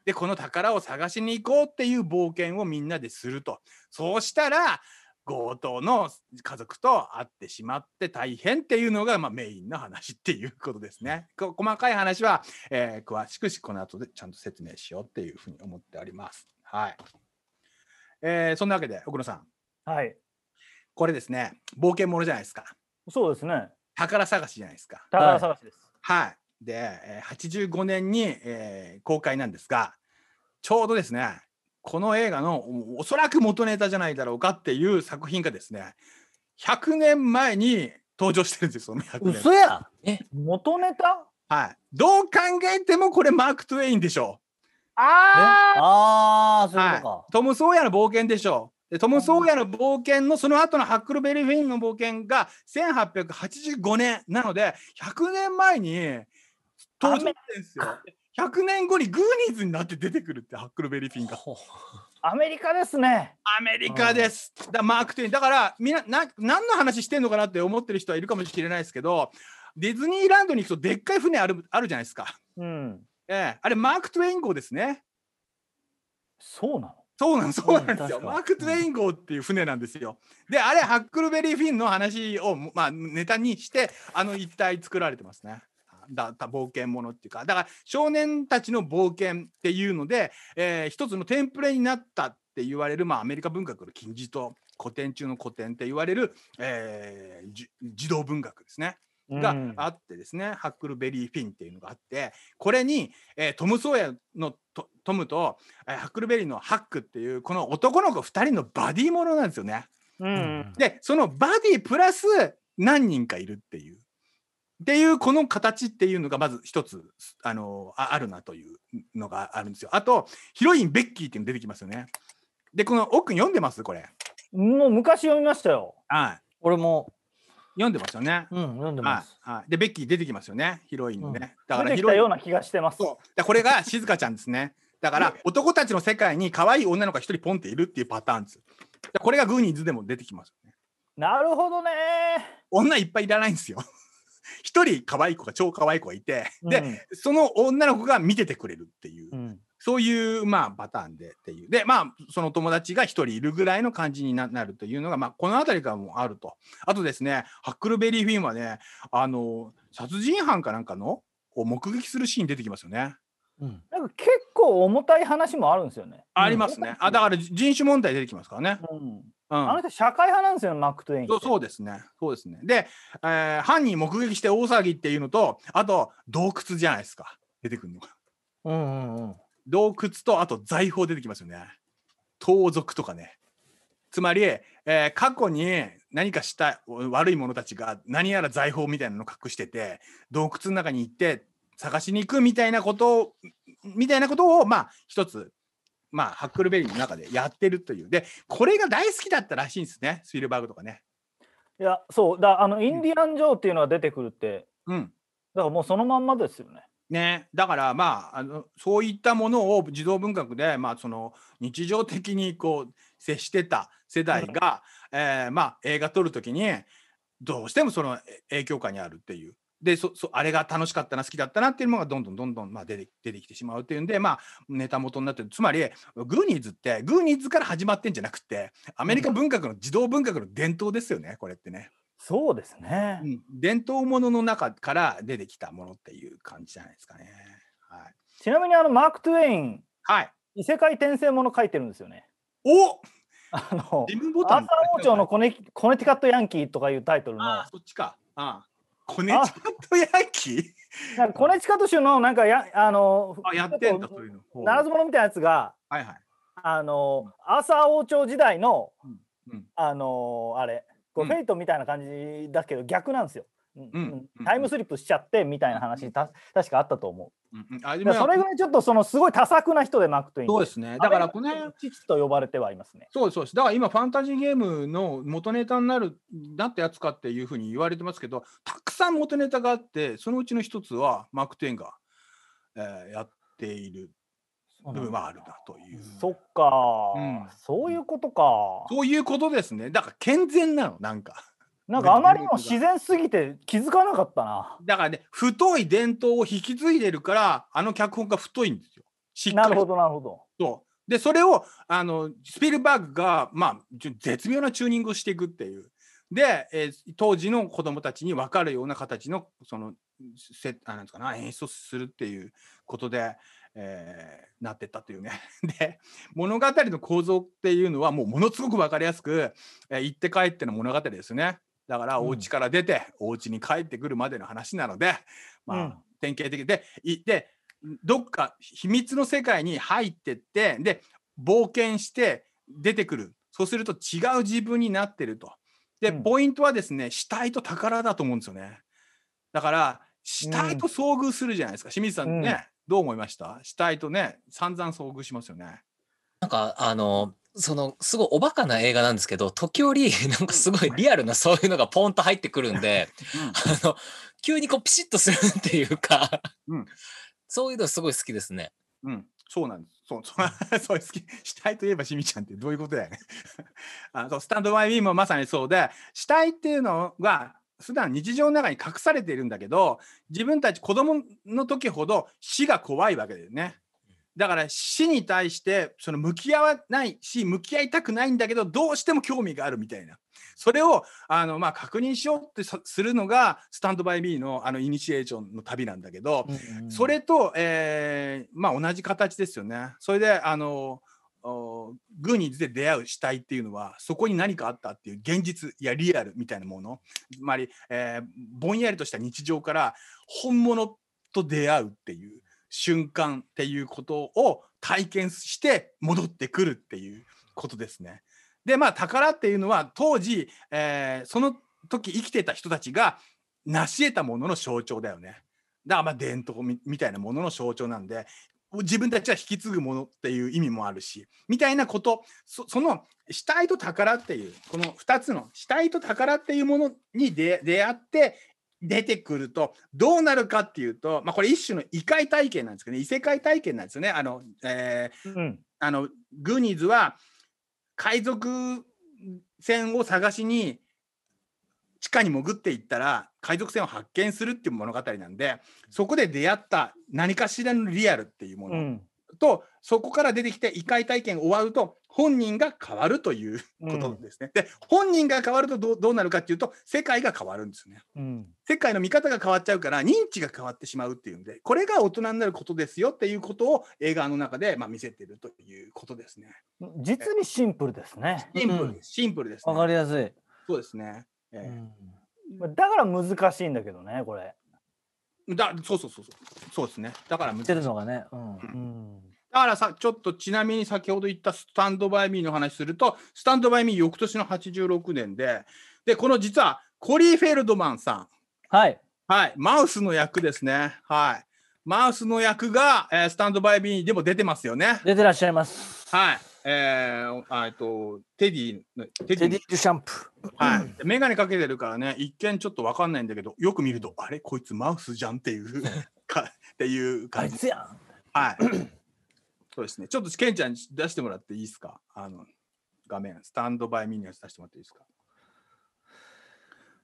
でこの宝を探しに行こうっていう冒険をみんなでするとそうしたら強盗の家族と会ってしまって大変っていうのが、まあ、メインの話っていうことですね。細かい話は、えー、詳しくしこの後でちゃんと説明しようっていうふうに思っております。はい。えー、そんなわけで奥野さん。はい。これですね冒険者じゃないですか。そうですね。宝探しじゃないですか。宝探しです。はい。で85年に、えー、公開なんですがちょうどですねこの映画のおそらく元ネタじゃないだろうかっていう作品がですね100年前に登場してるんですよ嘘やえ元ネタはいどう考えてもこれマーク・トゥエインでしょう。あー、あーそうか、はい、トム・ソーヤの冒険でしょでトム・ソーヤの冒険のその後のハックルベリー・フィンの冒険が1885年なので100年前に登場してるんですよ。100年後にグーニーズになって出てくるってハックルベリーフィンが。アメリカですね。アメリカです。だマーク・トゥインだからみなな何の話してんのかなって思ってる人はいるかもしれないですけどディズニーランドに行くとでっかい船あるあるじゃないですか。うんええ、あれマーク・トゥイン号ですね。そうなのそうなんそうなんですよ。マーク・トゥイン号っていう船なんですよ。で、あれ、ハックルベリー・フィンの話を、まあ、ネタにして、あの一帯作られてますね。だった冒険ものっていうかだから少年たちの冒険っていうので、えー、一つのテンプレになったって言われる、まあ、アメリカ文学の金字塔古典中の古典って言われる、えー、児童文学ですね。があってですね、うん、ハックルベリー・フィンっていうのがあってこれに、えー、トム・ソーヤのトトムと、えー、ハックルベリーのハックっていうこの男の子2人のバディものなんですよね。うん、でそのバディプラス何人かいるっていうっていうこの形っていうのがまず一つあのああるなというのがあるんですよ。あとヒロインベッキーっていうの出てきますよね。でこの奥読んでますこれ。もう昔読みましたよ。はい。俺も。読んでますよね。うん読んでます。はい。でベッキー出てきますよねヒロインね。うん、だから出てきたような気がしてます。そうだこれが静香ちゃんですね。だから男たちの世界に可愛い女の子が一人ポンっているっていうパターンです。これがグーニーズでも出てきますよね。なるほどね。女いっぱいいらないんですよ。一人可愛い子が超可愛い子がいて、で、その女の子が見ててくれるっていう。そういう、まあ、パターンでっていう。で、まあ、その友達が一人いるぐらいの感じになるというのが、まあ、この辺りからもあると。あとですね、ハックルベリーフィンはね、あの、殺人犯かなんかのを目撃するシーン出てきますよね。うん、なんか結構重たい話もあるんですよね。ありますね。あだから人種問題出てきますからね。うん、うん、あの人社会派なんですよマック・トゥエインそうですねそうですねで、えー、犯人目撃して大騒ぎっていうのとあと洞窟じゃないですか出てくるのが、うんうんうん、洞窟とあと財宝出てきますよね盗賊とかねつまり、えー、過去に何かした悪い者たちが何やら財宝みたいなのを隠してて洞窟の中に行って探しに行くみたいなことをみたいなことをまあ一つまあ、ハックルベリーの中でやってるという。で、これが大好きだったらしいんですね、スピルバーグとかね。いや、そう、だあの、インディアン・ジョーっていうのが出てくるって、うん。だからもうそのまんまですよね。ね、だからまああのそういったものを児童文学で、まあ、その日常的にこう接してた世代が、えー、まあ、映画撮る時にどうしてもその影響下にあるっていうでそそあれが楽しかったな好きだったなっていうのがどんどんどんどん、まあ、出て出てきてしまうっていうんで、まあ、ネタ元になってるつまりグーニーズってグーニーズから始まってんじゃなくてアメリカ文学の児童文学の伝統ですよねこれってね。そうですね、うん、伝統ものの中から出てきたものっていう感じじゃないですかね。はい、ちなみにあのマーク・トゥエイン、はい、異世界転生もの書いてるんですよね。お あのジンアーサー王朝のコネコネティカット・ヤンキーとかいうタイトルの。あそっちか。ああコネチカと焼きなんかコネチカト州のなんかやあのあやってんだというのならず者みたいなやつが、はいはい、あの、朝王朝時代の、うんうん、あのあれこうフェイトみたいな感じだけど逆なんですよ。タイムスリップしちゃってみたいな話た確かあったと思う。うんうん、あそれぐらいちょっとそのすごい多作な人でマクトインそうですねだからこの父と呼ばれてはいますねそうですだから今ファンタジーゲームの元ネタになるなったやつかっていうふうに言われてますけどたくさん元ネタがあってそのうちの一つはマクトインが、えー、やっている部分はあるなという。そっか、うん、そういうことか。そういうことですね。だから健全なの、なんか。なんかあまりにも自然すぎて気づかなかったな。だからね、太い伝統を引き継いでるから、あの脚本が太いんですよ。しっかり。なるほど、なるほど。そう。で、それを、あの、スピルバーグが、まあ、絶妙なチューニングをしていくっていう。で、えー、当時の子供たちに分かるような形の、その、せあなんですかな、演出をするっていうことで、えー、なってったというね。で物語の構造っていうのはもうものすごく分かりやすく、えー、って帰っての物語ですね。だからお家から出て、うん、お家に帰ってくるまでの話なので、まあ、うん、典型的で行ってどっか秘密の世界に入ってってで冒険して出てくるそうすると違う自分になってると。で、うん、ポイントはですね死体と宝だと思うんですよね。だから死体と遭遇するじゃないですか、清水さんね、どう思いました死体とね散々遭遇しますよね。なんかあのそのすごいおバカな映画なんですけど時折なんかすごいリアルなそういうのがポンと入ってくるんで、うん、あの急にこうピシッとするっていうか、うん、そういうのすごい好きですね。うん、そうなんです。そう、そう、好き。死体といえばしみちゃんってどういうことだよね あそう、スタンドバイビーもまさにそうで、死体っていうのが普段日常の中に隠されているんだけど、自分たち子供の時ほど死が怖いわけだよね。だから死に対してその向き合わないし向き合いたくないんだけどどうしても興味があるみたいなそれをあの、まあ、確認しようってするのが「スタンド・バイ・ミーの」あのイニシエーションの旅なんだけど、うんうん、それと、えーまあ、同じ形ですよね。それであの軍に出て出会う死体っていうのはそこに何かあったっていう現実やリアルみたいなものつまり、えー、ぼんやりとした日常から本物と出会うっていう。瞬間っていうことを体験して戻ってくるっていうことですね。でまあ宝っていうのは当時、えー、その時生きてた人たちが成し得たものの象徴だよね。だからまあ伝統みたいなものの象徴なんで自分たちは引き継ぐものっていう意味もあるしみたいなことその死体と宝っていうこの2つの死体と宝っていうものに出会って出てくるとどうなるかっていうと、まあ、これ一種の異界体験なんですけどね異世界体験なんですよね。あのえー、うん、あのグーニーズは海賊船を探しに地下に潜っていったら海賊船を発見するっていう物語なんでそこで出会った何かしらのリアルっていうものとそこから出てきて異界体験終わると本人が変わるということですね。うん、で本人が変わるとどうどうなるかっていうと世界が変わるんですね、うん、世界の見方が変わっちゃうから認知が変わってしまうっていうんでこれが大人になることですよっていうことを映画の中でまあ見せてるということですね。実にシンプルですね。シンプルです。シンプルです、ね、かりやすい。そうですね。えー、うん、だから難しいんだけどねこれ。だそうそうそうそうそうですねだから難しい。てるのがね。うん、うんだからさ、ちょっとちなみに先ほど言ったスタンドバイミーの話すると、スタンドバイミー翌年の86年で、で、この実はコリー・フェルドマンさん。はい。はい。マウスの役ですね。はい。マウスの役が、えー、スタンドバイミーでも出てますよね。出てらっしゃいます。はい。えー、えっと、テディ、テディ、ディ・デュシャンプ。はい。メガネかけてるからね、一見ちょっとわかんないんだけど、よく見ると、あれこいつマウスじゃんっていうか、っていう感じ。あいつやん。はい。そうですね。ちょっとケンちゃん出してもらっていいですかあの、画面、スタンドバイミニアス出してもらっていいですか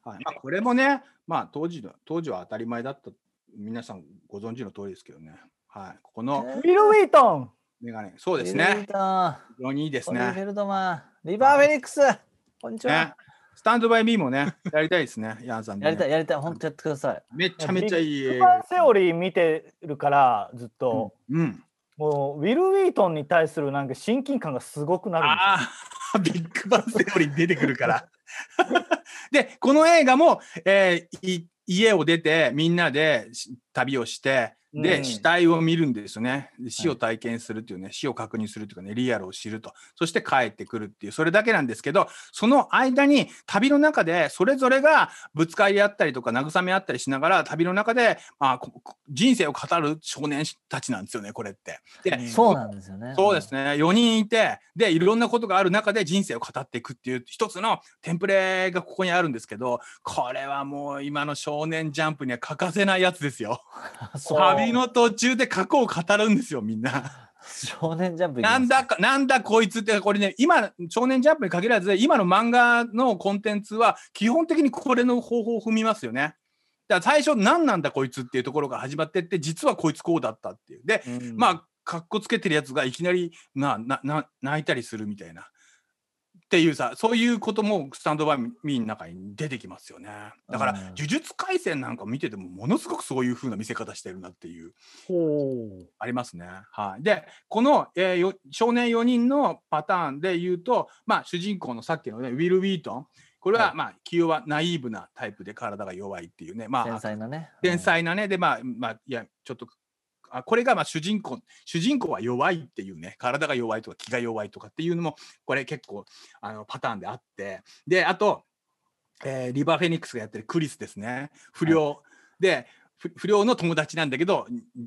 はいまあ、これもね、まあ、当時の当時は当たり前だった皆さんご存知の通りですけどね、はい、ここのウィル・ウィートンメガネそうですね。非常にいいですね。フェルドマンリバー・フェリックス、こんにちは、ね、スタンドバイ・ミーもね、やりたいですね、ヤンさん、ね、やりたい、やりたい、本当やってください。めちゃめちゃいい。セオリー見てるから、ずっと。うん、うんもうウィル・ウィートンに対するなんか親近感がすごくなるんですよ。ビッグバンセオリー出てくるから。でこの映画も、えー、家を出てみんなで旅をしてで、死体を見るんですね。死を体験するっていうね、はい、死を確認するというかね、リアルを知ると。そして帰ってくるっていう、それだけなんですけど、その間に旅の中で、それぞれがぶつかり合ったりとか、慰め合ったりしながら、旅の中で、まあ、人生を語る少年たちなんですよね、これって。で、そうなんですよね。そうですね。4人いて、で、いろんなことがある中で人生を語っていくっていう、一つのテンプレがここにあるんですけど、これはもう今の少年ジャンプには欠かせないやつですよ。りの途中で過去を語るんですよ、みんな。少年ジャンプなんだか、なんだこいつって、これね、今、少年ジャンプに限らず、今の漫画のコンテンツは、基本的にこれの方法を踏みますよね。だから最初、何なんだこいつっていうところが始まってって、実はこいつこうだったっていう。で、うん、まあ、かっこつけてるやつがいきなりなな泣いたりするみたいな。っていうさそういうこともスタンドバイミーの中に出てきますよねだから呪術廻戦なんか見ててもものすごくそういうふうな見せ方してるなっていうありますね。はい、でこの、えー、少年4人のパターンで言うと、まあ、主人公のさっきの、ね、ウィル・ウィートンこれは、まあ気弱ナイーブなタイプで体が弱いっていうねまあ繊細なね、繊細なね、でまあ、まあ、いやちょっとあこれがまあ主人公主人公は弱いっていうね体が弱いとか気が弱いとかっていうのもこれ結構あのパターンであってであと、えー、リバー・フェニックスがやってるクリスですね不良、はい、で不良の友達なんだけど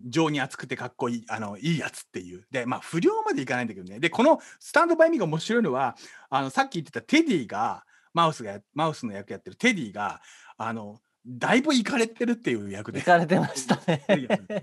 情に厚くてかっこいいあのいいやつっていうでまあ不良までいかないんだけどねでこの「スタンド・バイ・ミー」が面白いのはあのさっき言ってたテディがマウスがマウスの役やってるテディがあのだいぶいかれてるっていう役で。いかれてましたね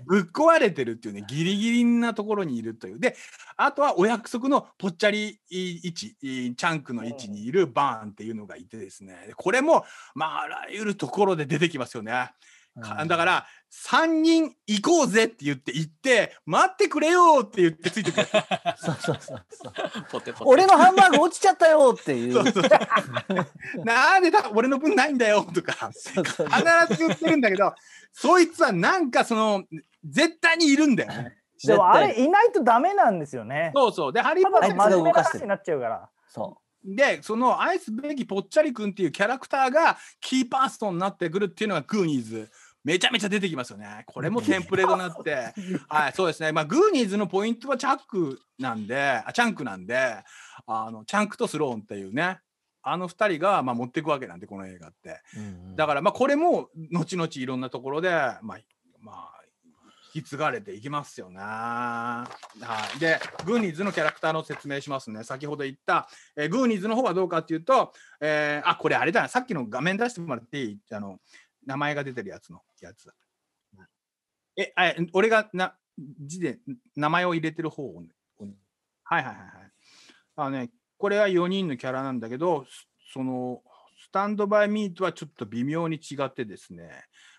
ぶっ壊れてるっていうね、ギリギリなところにいるという。で、あとはお約束のぽっちゃり位置、チャンクの位置にいるバーンっていうのがいてですね、これも、まあ、あらゆるところで出てきますよね。うん、だから3人行こうぜって言って行って待ってくれよって言ってついてくる そうそうそうそうポテポテ俺のハンバーグ落ちちゃったよっていうそうそうなんでだ俺の分ないんだよとか必ず言ってるんだけどそいつはなんかその絶対にいるんだよねでもあれいないとダメなんですよねそうそうでハリー・ポッターまてになっちゃうからそうでその愛すべきぽっちゃり君っていうキャラクターがキーパーソンになってくるっていうのがグーニーズめちゃめちゃ出てきますよね。これもテンプレートになって、はい、そうですね。まあ、グーニーズのポイントはチャックなんで、あチャンクなんで、あのチャンクとスローンっていうね、あの2人がまあ持っていくわけなんで、この映画って。うんうん、だからまあこれも後々いろんなところで、まあ、まあ、引き継がれていきますよね。はい、で、グーニーズのキャラクターの説明しますね。先ほど言った、えグーニーズの方はどうかっていうと、えー、あ、これあれだな、さっきの画面出してもらっていいあの、名前が出てるやつのやつ。え、あ俺がな字で名前を入れてる方を、ね、はいはいはいはい。あね、これは4人のキャラなんだけど、その、スタンドバイミーとはちょっと微妙に違ってですね、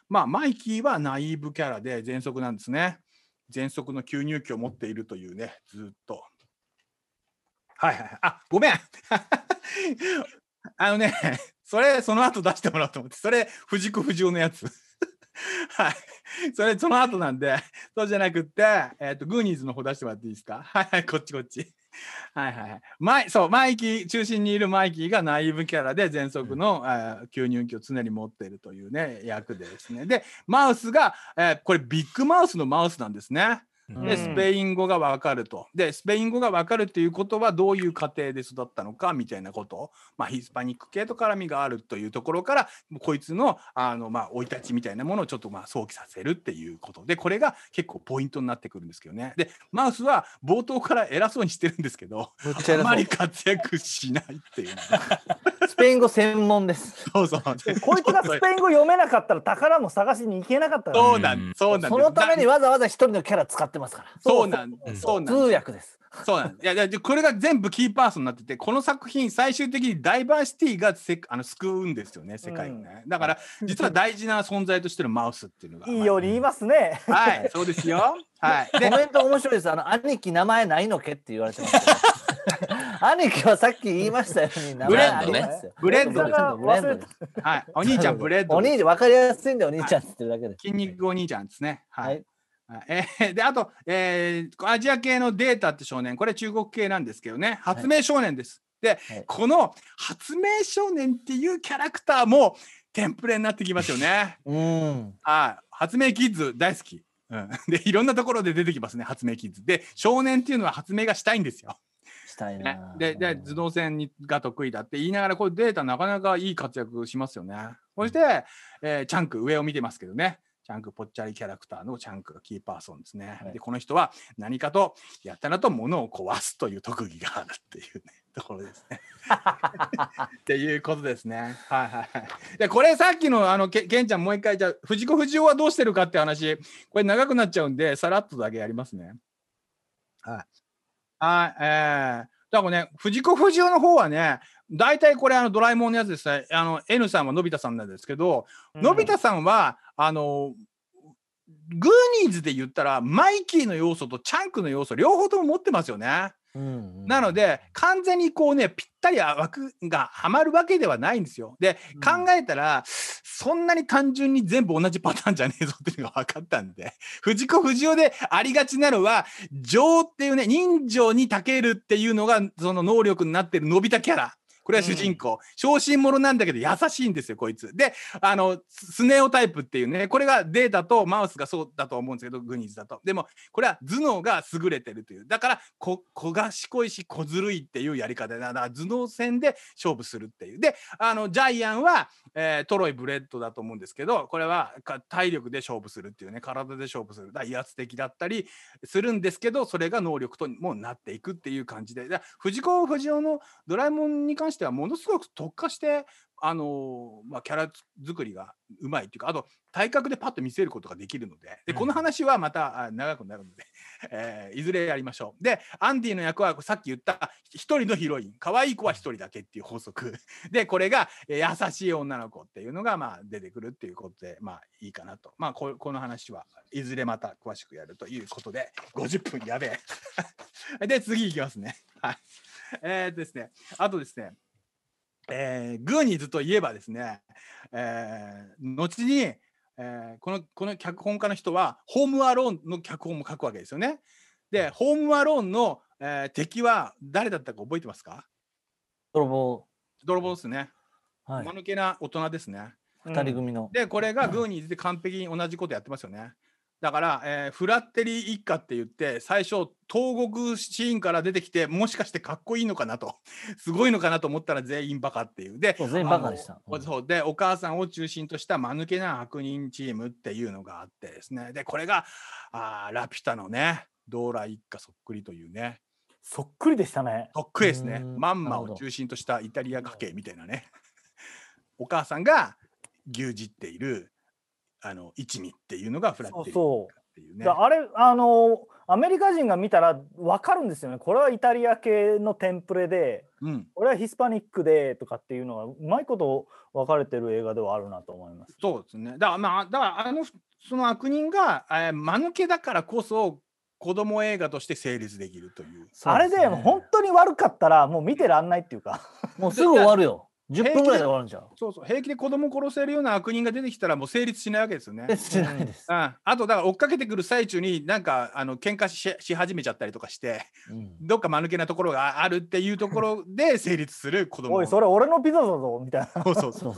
まあ、マイキーはナイーブキャラで全息なんですね。全息の吸入器を持っているというね、ずっと。はいはい。あ、ごめん。あのねそれ、その後出してもらおうと思って、それ、藤子不二雄のやつ。はい。それ、その後なんで、そうじゃなくって、えっ、ー、と、グーニーズの方出してもらっていいですか はいはい、こっちこっち。はいはいはい。マイそう、マイキー、中心にいるマイキーがナイーブキャラで、喘息の、うん、えー、吸入器を常に持っているというね、役でですね。で、マウスが、えー、これ、ビッグマウスのマウスなんですね。でスペイン語が分かると。でスペイン語が分かるっていうことはどういう家庭で育ったのかみたいなことまあ、ヒスパニック系と絡みがあるというところからこいつの生、まあ、い立ちみたいなものをちょっとまあ想起させるっていうことでこれが結構ポイントになってくるんですけどね。でマウスは冒頭から偉そうにしてるんですけどあまり活躍しないっていう、スペイン語専門です。そうそう。こいつがスペイン語読めなかったら宝も探しに行けなかったね、そうなんそうなんそのためにわざわざ一人のキャラ使ってってますから。そうなんそうなん通訳です。そうなんいや、いやこれが全部キーパーソンになってて、この作品、最終的にダイバーシティがせあの救うんですよね、世界をね。だから、実は大事な存在としてのマウスっていうのが。いいように言いますね。はい、そうですよ。はい。コメント面白いです。あの、兄貴名前ないのけって言われてます 兄貴はさっき言いましたように名前ありますよ。ブレッドね。ブレッドではい。お兄ちゃんブレッド。お兄ちゃん分かりやすいんでお兄ちゃんって言ってるだけで。筋肉お兄ちゃんですね。はい。えであと、えー、アジア系のデータって少年これ中国系なんですけどね発明少年です。はい、で、はい、この発明少年っていうキャラクターもテンプレになってきますよね。うん、あ発明キッズ大好き、うん、でいろんなところで出てきますね発明キッズ。で少年っていうのは発明がしたいんですよ。したいな、ね、でで頭脳戦にが得意だって言いながらこうデータなかなかいい活躍しますよね。そして、えー、チャンク上を見てますけどねチャンクぽっちゃりキャラクターのチャンクがキーパーソンですね。はい、でこの人は何かとやったらと物を壊すという特技があるっていうね ところですね。っていうことですね。はいはいはい。でこれさっきのあのけけんちゃんもう一回じゃあ藤子不二雄はどうしてるかって話これ長くなっちゃうんでさらっとだけやりますね。はい。はいえー、だからね藤子不二雄の方はね大体これあのドラえもんのやつですねあの N さんはのび太さんなんですけど、うん、のび太さんはあのグーニーズで言ったらマイキーの要素とチャンクの要素両方とも持ってますよね。うんうん、なので完全にこうねぴったり枠がはまるわけではないんですよ。で、考えたらそんなに単純に全部同じパターンじゃねえぞっていうのが分かったんで 藤子不二雄でありがちなのは情っていうね人情にたけるっていうのがその能力になってるのび太キャラこれは主人公、小心者なんだけど優しいんですよこいつであのスネオタイプっていうねこれがデータとマウスがそうだと思うんですけどグニーズだとでもこれは頭脳が優れてるというだからこしこいし小ずるいっていうやり方だから頭脳戦で勝負するっていうであのジャイアンは、えー、トロイ・ブレッドだと思うんですけどこれは体力で勝負するっていうね体で勝負するだ威圧的だったりするんですけどそれが能力ともなっていくっていう感じで藤子不二雄の「ドラえもん」に関してしてはものすごく特化してあの、まあ、キャラ作りがうまいっていうかあと体格でパッと見せることができるのででこの話はまた長くなるので、えー、いずれやりましょう。でアンディの役はさっき言った1人のヒロイン可愛い子は1人だけっていう法則 でこれが優しい女の子っていうのがまあ出てくるっていうことでまあいいかなと、まあ、ここの話はいずれまた詳しくやるということで50分やべえ で次いきますね。はいえですねあとですねえー、グーニーズといえばですね、えー、後に、えー、このこの脚本家の人はホームアローンの脚本も書くわけですよね。で、ホームアローンの、えー、敵は誰だったか覚えてますか泥棒。泥棒ですね。はい、間抜けな大人ですね。2人組の。で、これがグーニーズで完璧に同じことやってますよね。だから、えー、フラッテリー一家って言って最初東国シーンから出てきてもしかしてかっこいいのかなと すごいのかなと思ったら全員バカっていうで全員バカでした、うん、そうでお母さんを中心とした間抜けな悪人チームっていうのがあってですねでこれがあラピュタのねドーラ一家そっくりというねそっくりでしたねそっくりですねまんまを中心としたイタリア家系みたいなね お母さんが牛耳っているあの一味っていうのがフラッテっていうね。そうそうあれあのアメリカ人が見たら分かるんですよねこれはイタリア系のテンプレで、うん、これはヒスパニックでとかっていうのはうまいこと分かれてる映画ではあるなと思います。そうですねだから,、まあ、だからあのその悪人が、えー、間抜けだからこそ子供映画として成立できるという。あれで、本当に悪かったらもう見てらんないっていうか。もうすぐ終わるよ。十分ぐらいで終わるんじゃん。そうそう、平気で子供殺せるような悪人が出てきたらもう成立しないわけですよね。しないです。うん、あと、だから追っかけてくる最中に、なんか、あの喧嘩しし始めちゃったりとかして、うん、どっか間抜けなところがあるっていうところで成立する子供。おい、それ俺のピザだぞ、みたいな。そうそうそう。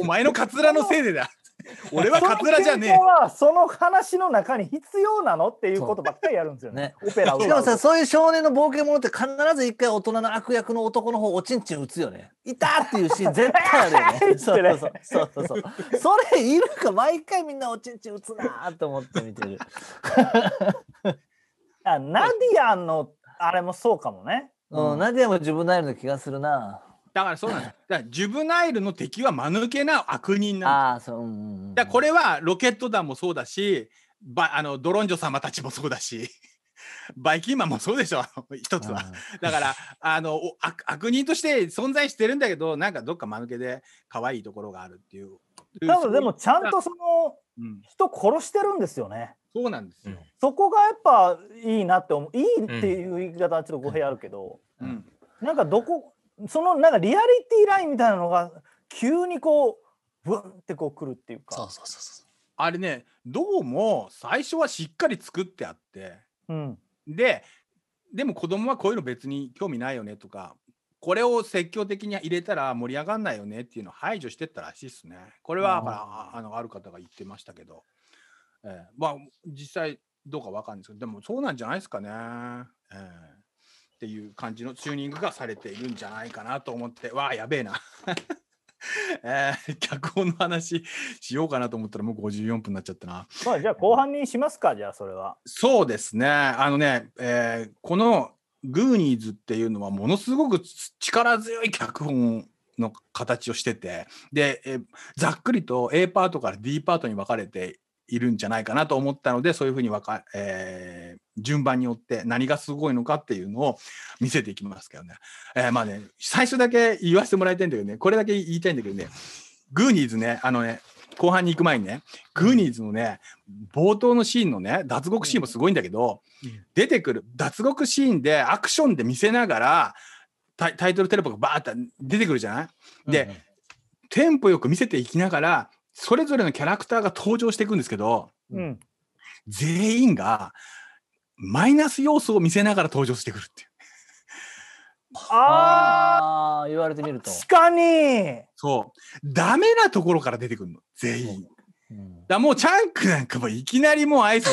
お前のカツラのせいでだ。俺はカツラじゃねえ。はその話の中に必要なのっていうことばっかりやるんですよね。ねオペラしかもさ、そういう少年の冒険者って必ず一回大人の悪役の男の方おちんちん打つよね。いたっていうシーン 絶対あるよね。ね そうそうそうそうそう。それいるか毎回みんなおちんちん打つなと思って見てる。あナディアンのあれもそうかもね。うん、うん、ナディアも自分なりの気がするな。だからそうなんだジュブナイルの敵は間抜けな悪人なんあそううん、うん、だこれはロケット団もそうだし、ばあのドロンジョ様たちもそうだし。バイキンマンもそうでしょ一つは。だからあの悪悪人として存在してるんだけどなんかどっか間抜けで可愛いところがあるっていう。多分でもちゃんとその、人殺してるんですよね。そうなんですよ。そこがやっぱいいなって思ういいっていう言い方はちょっと語弊あるけど、うん、なんかどこそのなんかリアリティラインみたいなのが急にこうブンってこうくるっていうかそうそうそうそうあれねどうも最初はしっかり作ってあって、うん、ででも子供はこういうの別に興味ないよねとかこれを積極的に入れたら盛り上がんないよねっていうのを排除してったらしいですね。これはああのある方が言ってましたけど、えー、まあ実際どうかわかんないですけどでもそうなんじゃないですかね。えーっていう感じのチューニングがされているんじゃないかなと思って、わあ、やべえな。えー、脚本の話しようかなと思ったらもう54分になっちゃったな。まあ、じゃあ後半にしますか、じゃあそれは。そうですね。あのね、えー、このグーニーズっていうのはものすごく力強い脚本の形をしててで、えざっくりと A パートから D パートに分かれているんじゃないかなと思ったのでそういうふうにか、えー、順番によって何がすごいのかっていうのを見せていきますけどね、えー、まあね最初だけ言わせてもらいたいんだけどねこれだけ言いたいんだけどねグーニーズねあのね後半に行く前にねグーニーズのね冒頭のシーンのね脱獄シーンもすごいんだけど、うん出てくる脱獄シーンでアクションで見せながらタイトルテレポがバーッと出てくるじゃない、で、うんテンポよく見せていきながらそれぞれのキャラクターが登場していくんですけど、うん、全員がマイナス要素を見せながら登場してくるっていう。ああ言われてみると。確かにそう。ダメなところから出てくるの、全員。だもうチャンクなんかもいきなりもうアイス。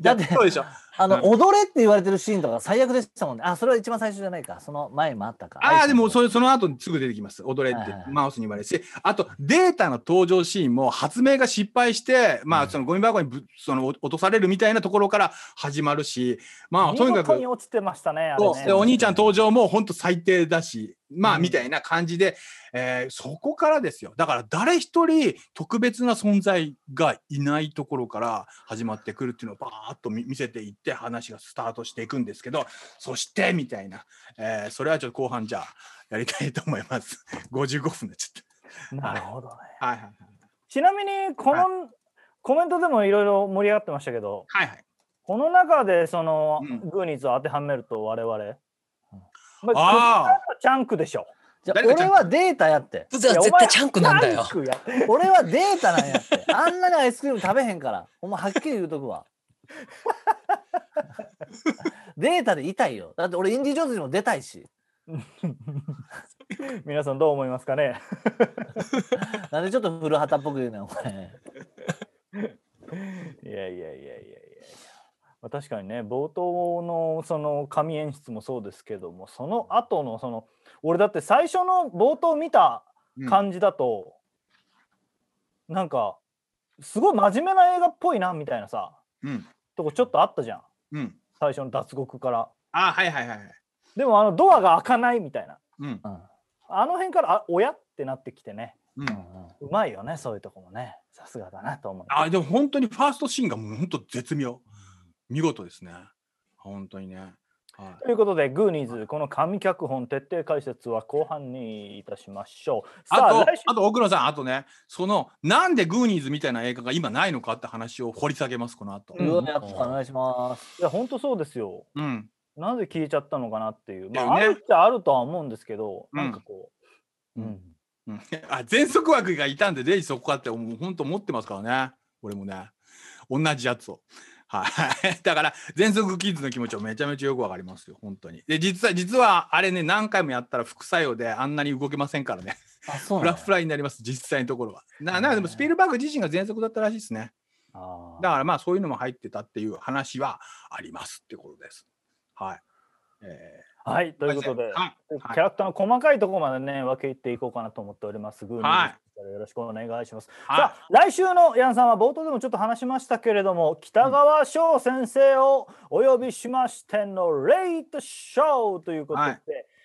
だってそうでしょ。あの、踊れって言われてるシーンとか最悪でしたもんね。あ、それは一番最初じゃないか。その前もあったか。ああ、でもそれ、その後すぐ出てきます。踊れって、マウスに言われるし、あと、データの登場シーンも発明が失敗して、まあ、そのゴミ箱にぶその落とされるみたいなところから始まるし、まあ、とにかく。落ちてましたね。ねでお兄ちゃん登場も本当最低だし、まあ、みたいな感じで、えー、そこからですよ。だから誰一人特別な存在がいないところから始まってくるっていうのをばーっと見せていって、て話がスタートしていくんですけど、そしてみたいな、えー、それはちょっと後半じゃあやりたいと思います。55 分になっちゃっと。なるほどね。はいはいちなみに、この、コメントでもいろいろ盛り上がってましたけど、はいはい、この中でその、グーニーズを当てはめると我々、うんあ、あチャンクでしょ。じゃ俺はデータやって。絶対チャンクなんだよ。俺はデータなんやって。あんなにアイスクリーム食べへんから。お前はっきり言うとくわ。データで痛いよ。だって俺、インディ・ジョーンズにも出たいし。皆さんどう思いますかね なんでちょっと古畑っぽく言うねお前。いやいやいやいやいや。まあ、確かにね冒頭のその神演出もそうですけどもその後のその俺だって最初の冒頭見た感じだと、うん、なんかすごい真面目な映画っぽいなみたいなさ、うん、とこちょっとあったじゃん。うん、最初の脱獄からあはいはいはいでもあのドアが開かないみたいな、うん、あの辺からあ親ってなってきてね、うん、うまいよねそういうとこもねさすがだなと思うあでも本当にファーストシーンがもう本当絶妙見事ですね本当にねはい、ということで、グーニーズ、この神脚本徹底解説は後半にいたしましょう。あと、あと奥野さん、あとね、その、なんでグーニーズみたいな映画が今ないのかって話を掘り下げます、この後。うん、お願いします。いや、本当そうですよ。うん。なぜ消えちゃったのかなっていう。まあ、ね、あるっちゃあるとは思うんですけど、うん、なんかこう。うん。あ、全速枠がいたんで、ぜひそこかって、本当持ってますからね。俺もね。同じやつを。はい。だから、全速キッズの気持ちをめちゃめちゃよくわかりますよ、本当に。で、実は、実は、あれね、何回もやったら副作用であんなに動けませんからね。フ、そうフライになります、実際のところは。な、なんかでも、スピルバーグ自身が全速だったらしいですね。だからまあ、そういうのも入ってたっていう話はありますってことです。はい。えーはい、ということで、はい、キャラクターの細かいところまでね、分けっていこうかなと思っております。グーミーよろしくお願いします。はい、さあ、来週のやんさんは冒頭でもちょっと話しましたけれども、北川翔先生をお呼びしましてのレイトショーということで、はい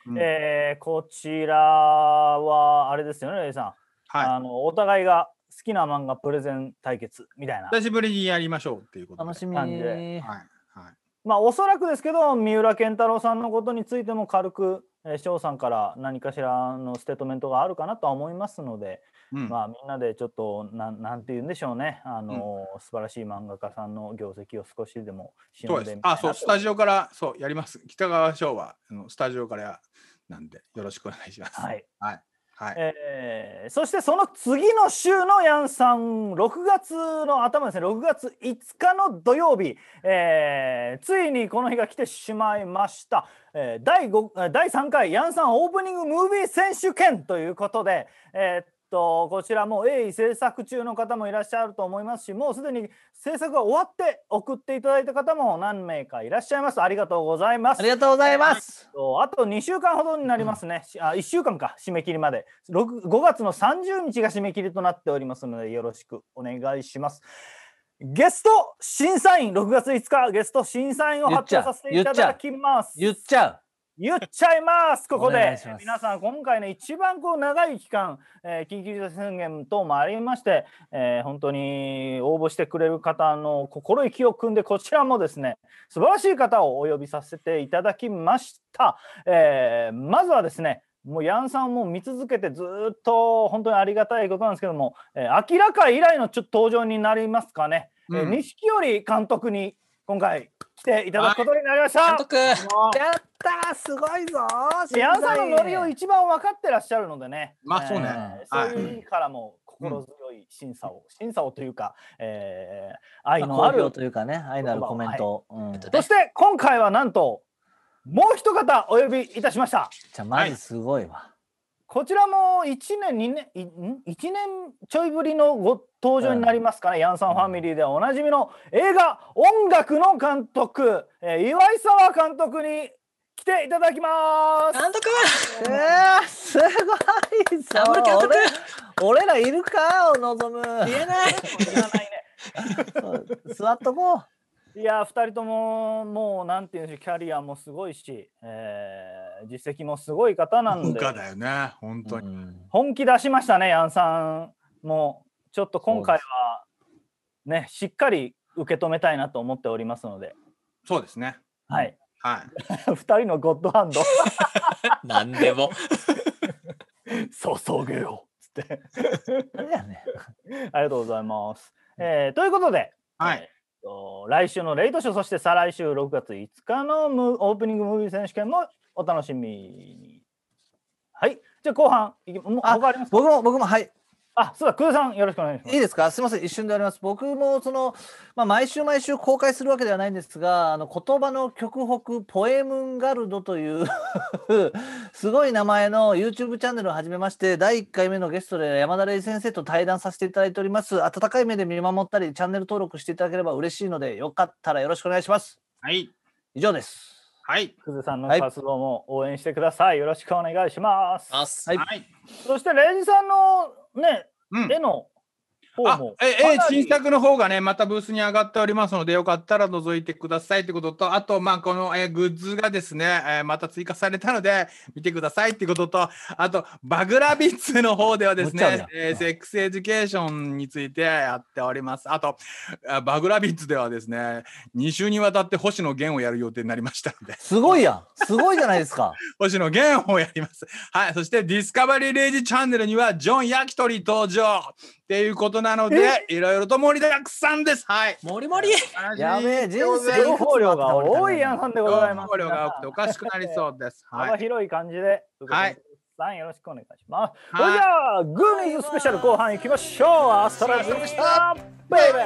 うん、えー、こちらはあれですよね、レイさん。はい、あのお互いが好きな漫画プレゼン対決みたいな。久しぶりにやりましょうっていうことで。楽しみで。はいまあおそらくですけど三浦健太郎さんのことについても軽くえ翔さんから何かしらのステートメントがあるかなとは思いますので、うん、まあみんなでちょっとなんて言うんでしょうねあの、うん、素晴らしい漫画家さんの業績を少しでもしのであそうスタジオからそうやります北川翔はあのスタジオからなんでよろしくお願いします。はい、はいはいえー、そしてその次の週のヤンさん、6月の頭ですね、6月5日の土曜日、えー、ついにこの日が来てしまいました、えー、第 ,5 第3回ヤンさんオープニングムービー選手権ということで、えー、とこちらも鋭意制作中の方もいらっしゃると思いますしもうすでに制作が終わって送っていただいた方も何名かいらっしゃいますありがとうございますありがとうございます、あと2週間ほどになりますね、うん、あ1週間か締め切りまで6 5月の30日が締め切りとなっておりますのでよろしくお願いしますゲスト審査員6月5日ゲスト審査員を発表させていただきます言っちゃう言っちゃいますここで皆さん今回ね一番こう長い期間、えー、緊急事態宣言等もありまして、えー、本当に応募してくれる方の心意気を組んでこちらもですね素晴らしい方をお呼びさせていただきました、えー、まずはですねもうヤンさんも見続けてずっと本当にありがたいことなんですけども、えー、明らか以来のちょっと登場になりますかね錦織、うん、えー、監督に今回来ていただくことになりました。監督やったすごいぞ矢野さんのノリを一番分かってらっしゃるのでね。まあそうね。えー、そういう意味からも心強い審査を、審査をというか、えー、愛のあるというかね愛のあるコメント、そして今回はなんともう一方お呼びいたしました。じゃマジすごいわ。こちらも1年2年1年ちょいぶりのご登場になりますかね、うん、ヤンさんファミリーではおなじみの映画「音楽の監督」えー、岩井沢監督に来ていただきます。監督、えー、すごいぞ。監俺らいるかを望む。言えない。言わない、ね、座っとこう。いや2人とももうなんていうんでしょうキャリアもすごいし、えー、実績もすごい方なんでだよね本当に、うん、本気出しましたねヤンさんもちょっと今回はねしっかり受け止めたいなと思っておりますのでそうですねはい、はい、2 人のゴッドハンド 何でも注 げよっつってありがとうございます、えー、ということで、はい、えー来週のレイトショー、そして再来週6月5日のオープニングムービー選手権もお楽しみに。はい。じゃあ後半、も他あります僕も、僕も、はい。あ、そうだ、久さん、よろしくお願いします。いいですか、すみません、一瞬であります。僕も、その、まあ、毎週毎週公開するわけではないんですが、あの、言葉の極北ポエムンガルドという すごい名前の YouTube チャンネルを始めまして、第一回目のゲストで山田玲先生と対談させていただいております。温かい目で見守ったり、チャンネル登録していただければ嬉しいので、よかったらよろしくお願いします。はい。以上です。はい。くずさんの活動も応援してください。はい、よろしくお願いします。はい。そして、レイジさんのね、うん、絵の方も。え、え、新作の方がね、またブースに上がっておりますので、よかったら覗いてくださいってことと、あと、まあ、この、えグッズがですね、えまた追加されたので、見てくださいってことと、あと、バグラビッツの方ではですね、えセックスエデュケーションについてやっております。あと、バグラビッツではですね、2週にわたって星野源をやる予定になりましたので。すごいやん。すごいじゃないですか。星野源をやります。はい。そして、ディスカバリーレイジチャンネルには、ジョン・ヤキトリ登場。っていうことなので、いろいろと盛りだくさんです。はい。もりもり。やべえ、人生情報量が多いやんんでございます。情報量が多くておかしくなりそうです。はい。広い感じで。はい。さんよろしくお願いします。それじゃあ、グーニーズスペシャル後半いきましょう。アストラズでした。ベイベ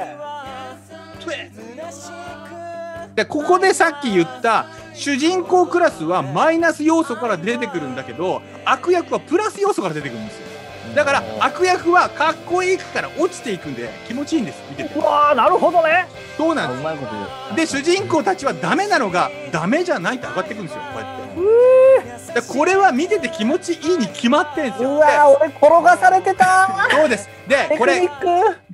ー。でここでさっき言った主人公クラスはマイナス要素から出てくるんだけど悪役はプラス要素から出てくるんですよ。だから悪役はかっこいいから落ちていくんで気持ちいいんです見ててわあなるほどねそうなんですで主人公たちはダメなのがダメじゃないって上がっていくんですよこうやってでこれは見てて気持ちいいに決まってんですようわ俺転がされてたそうですでこれ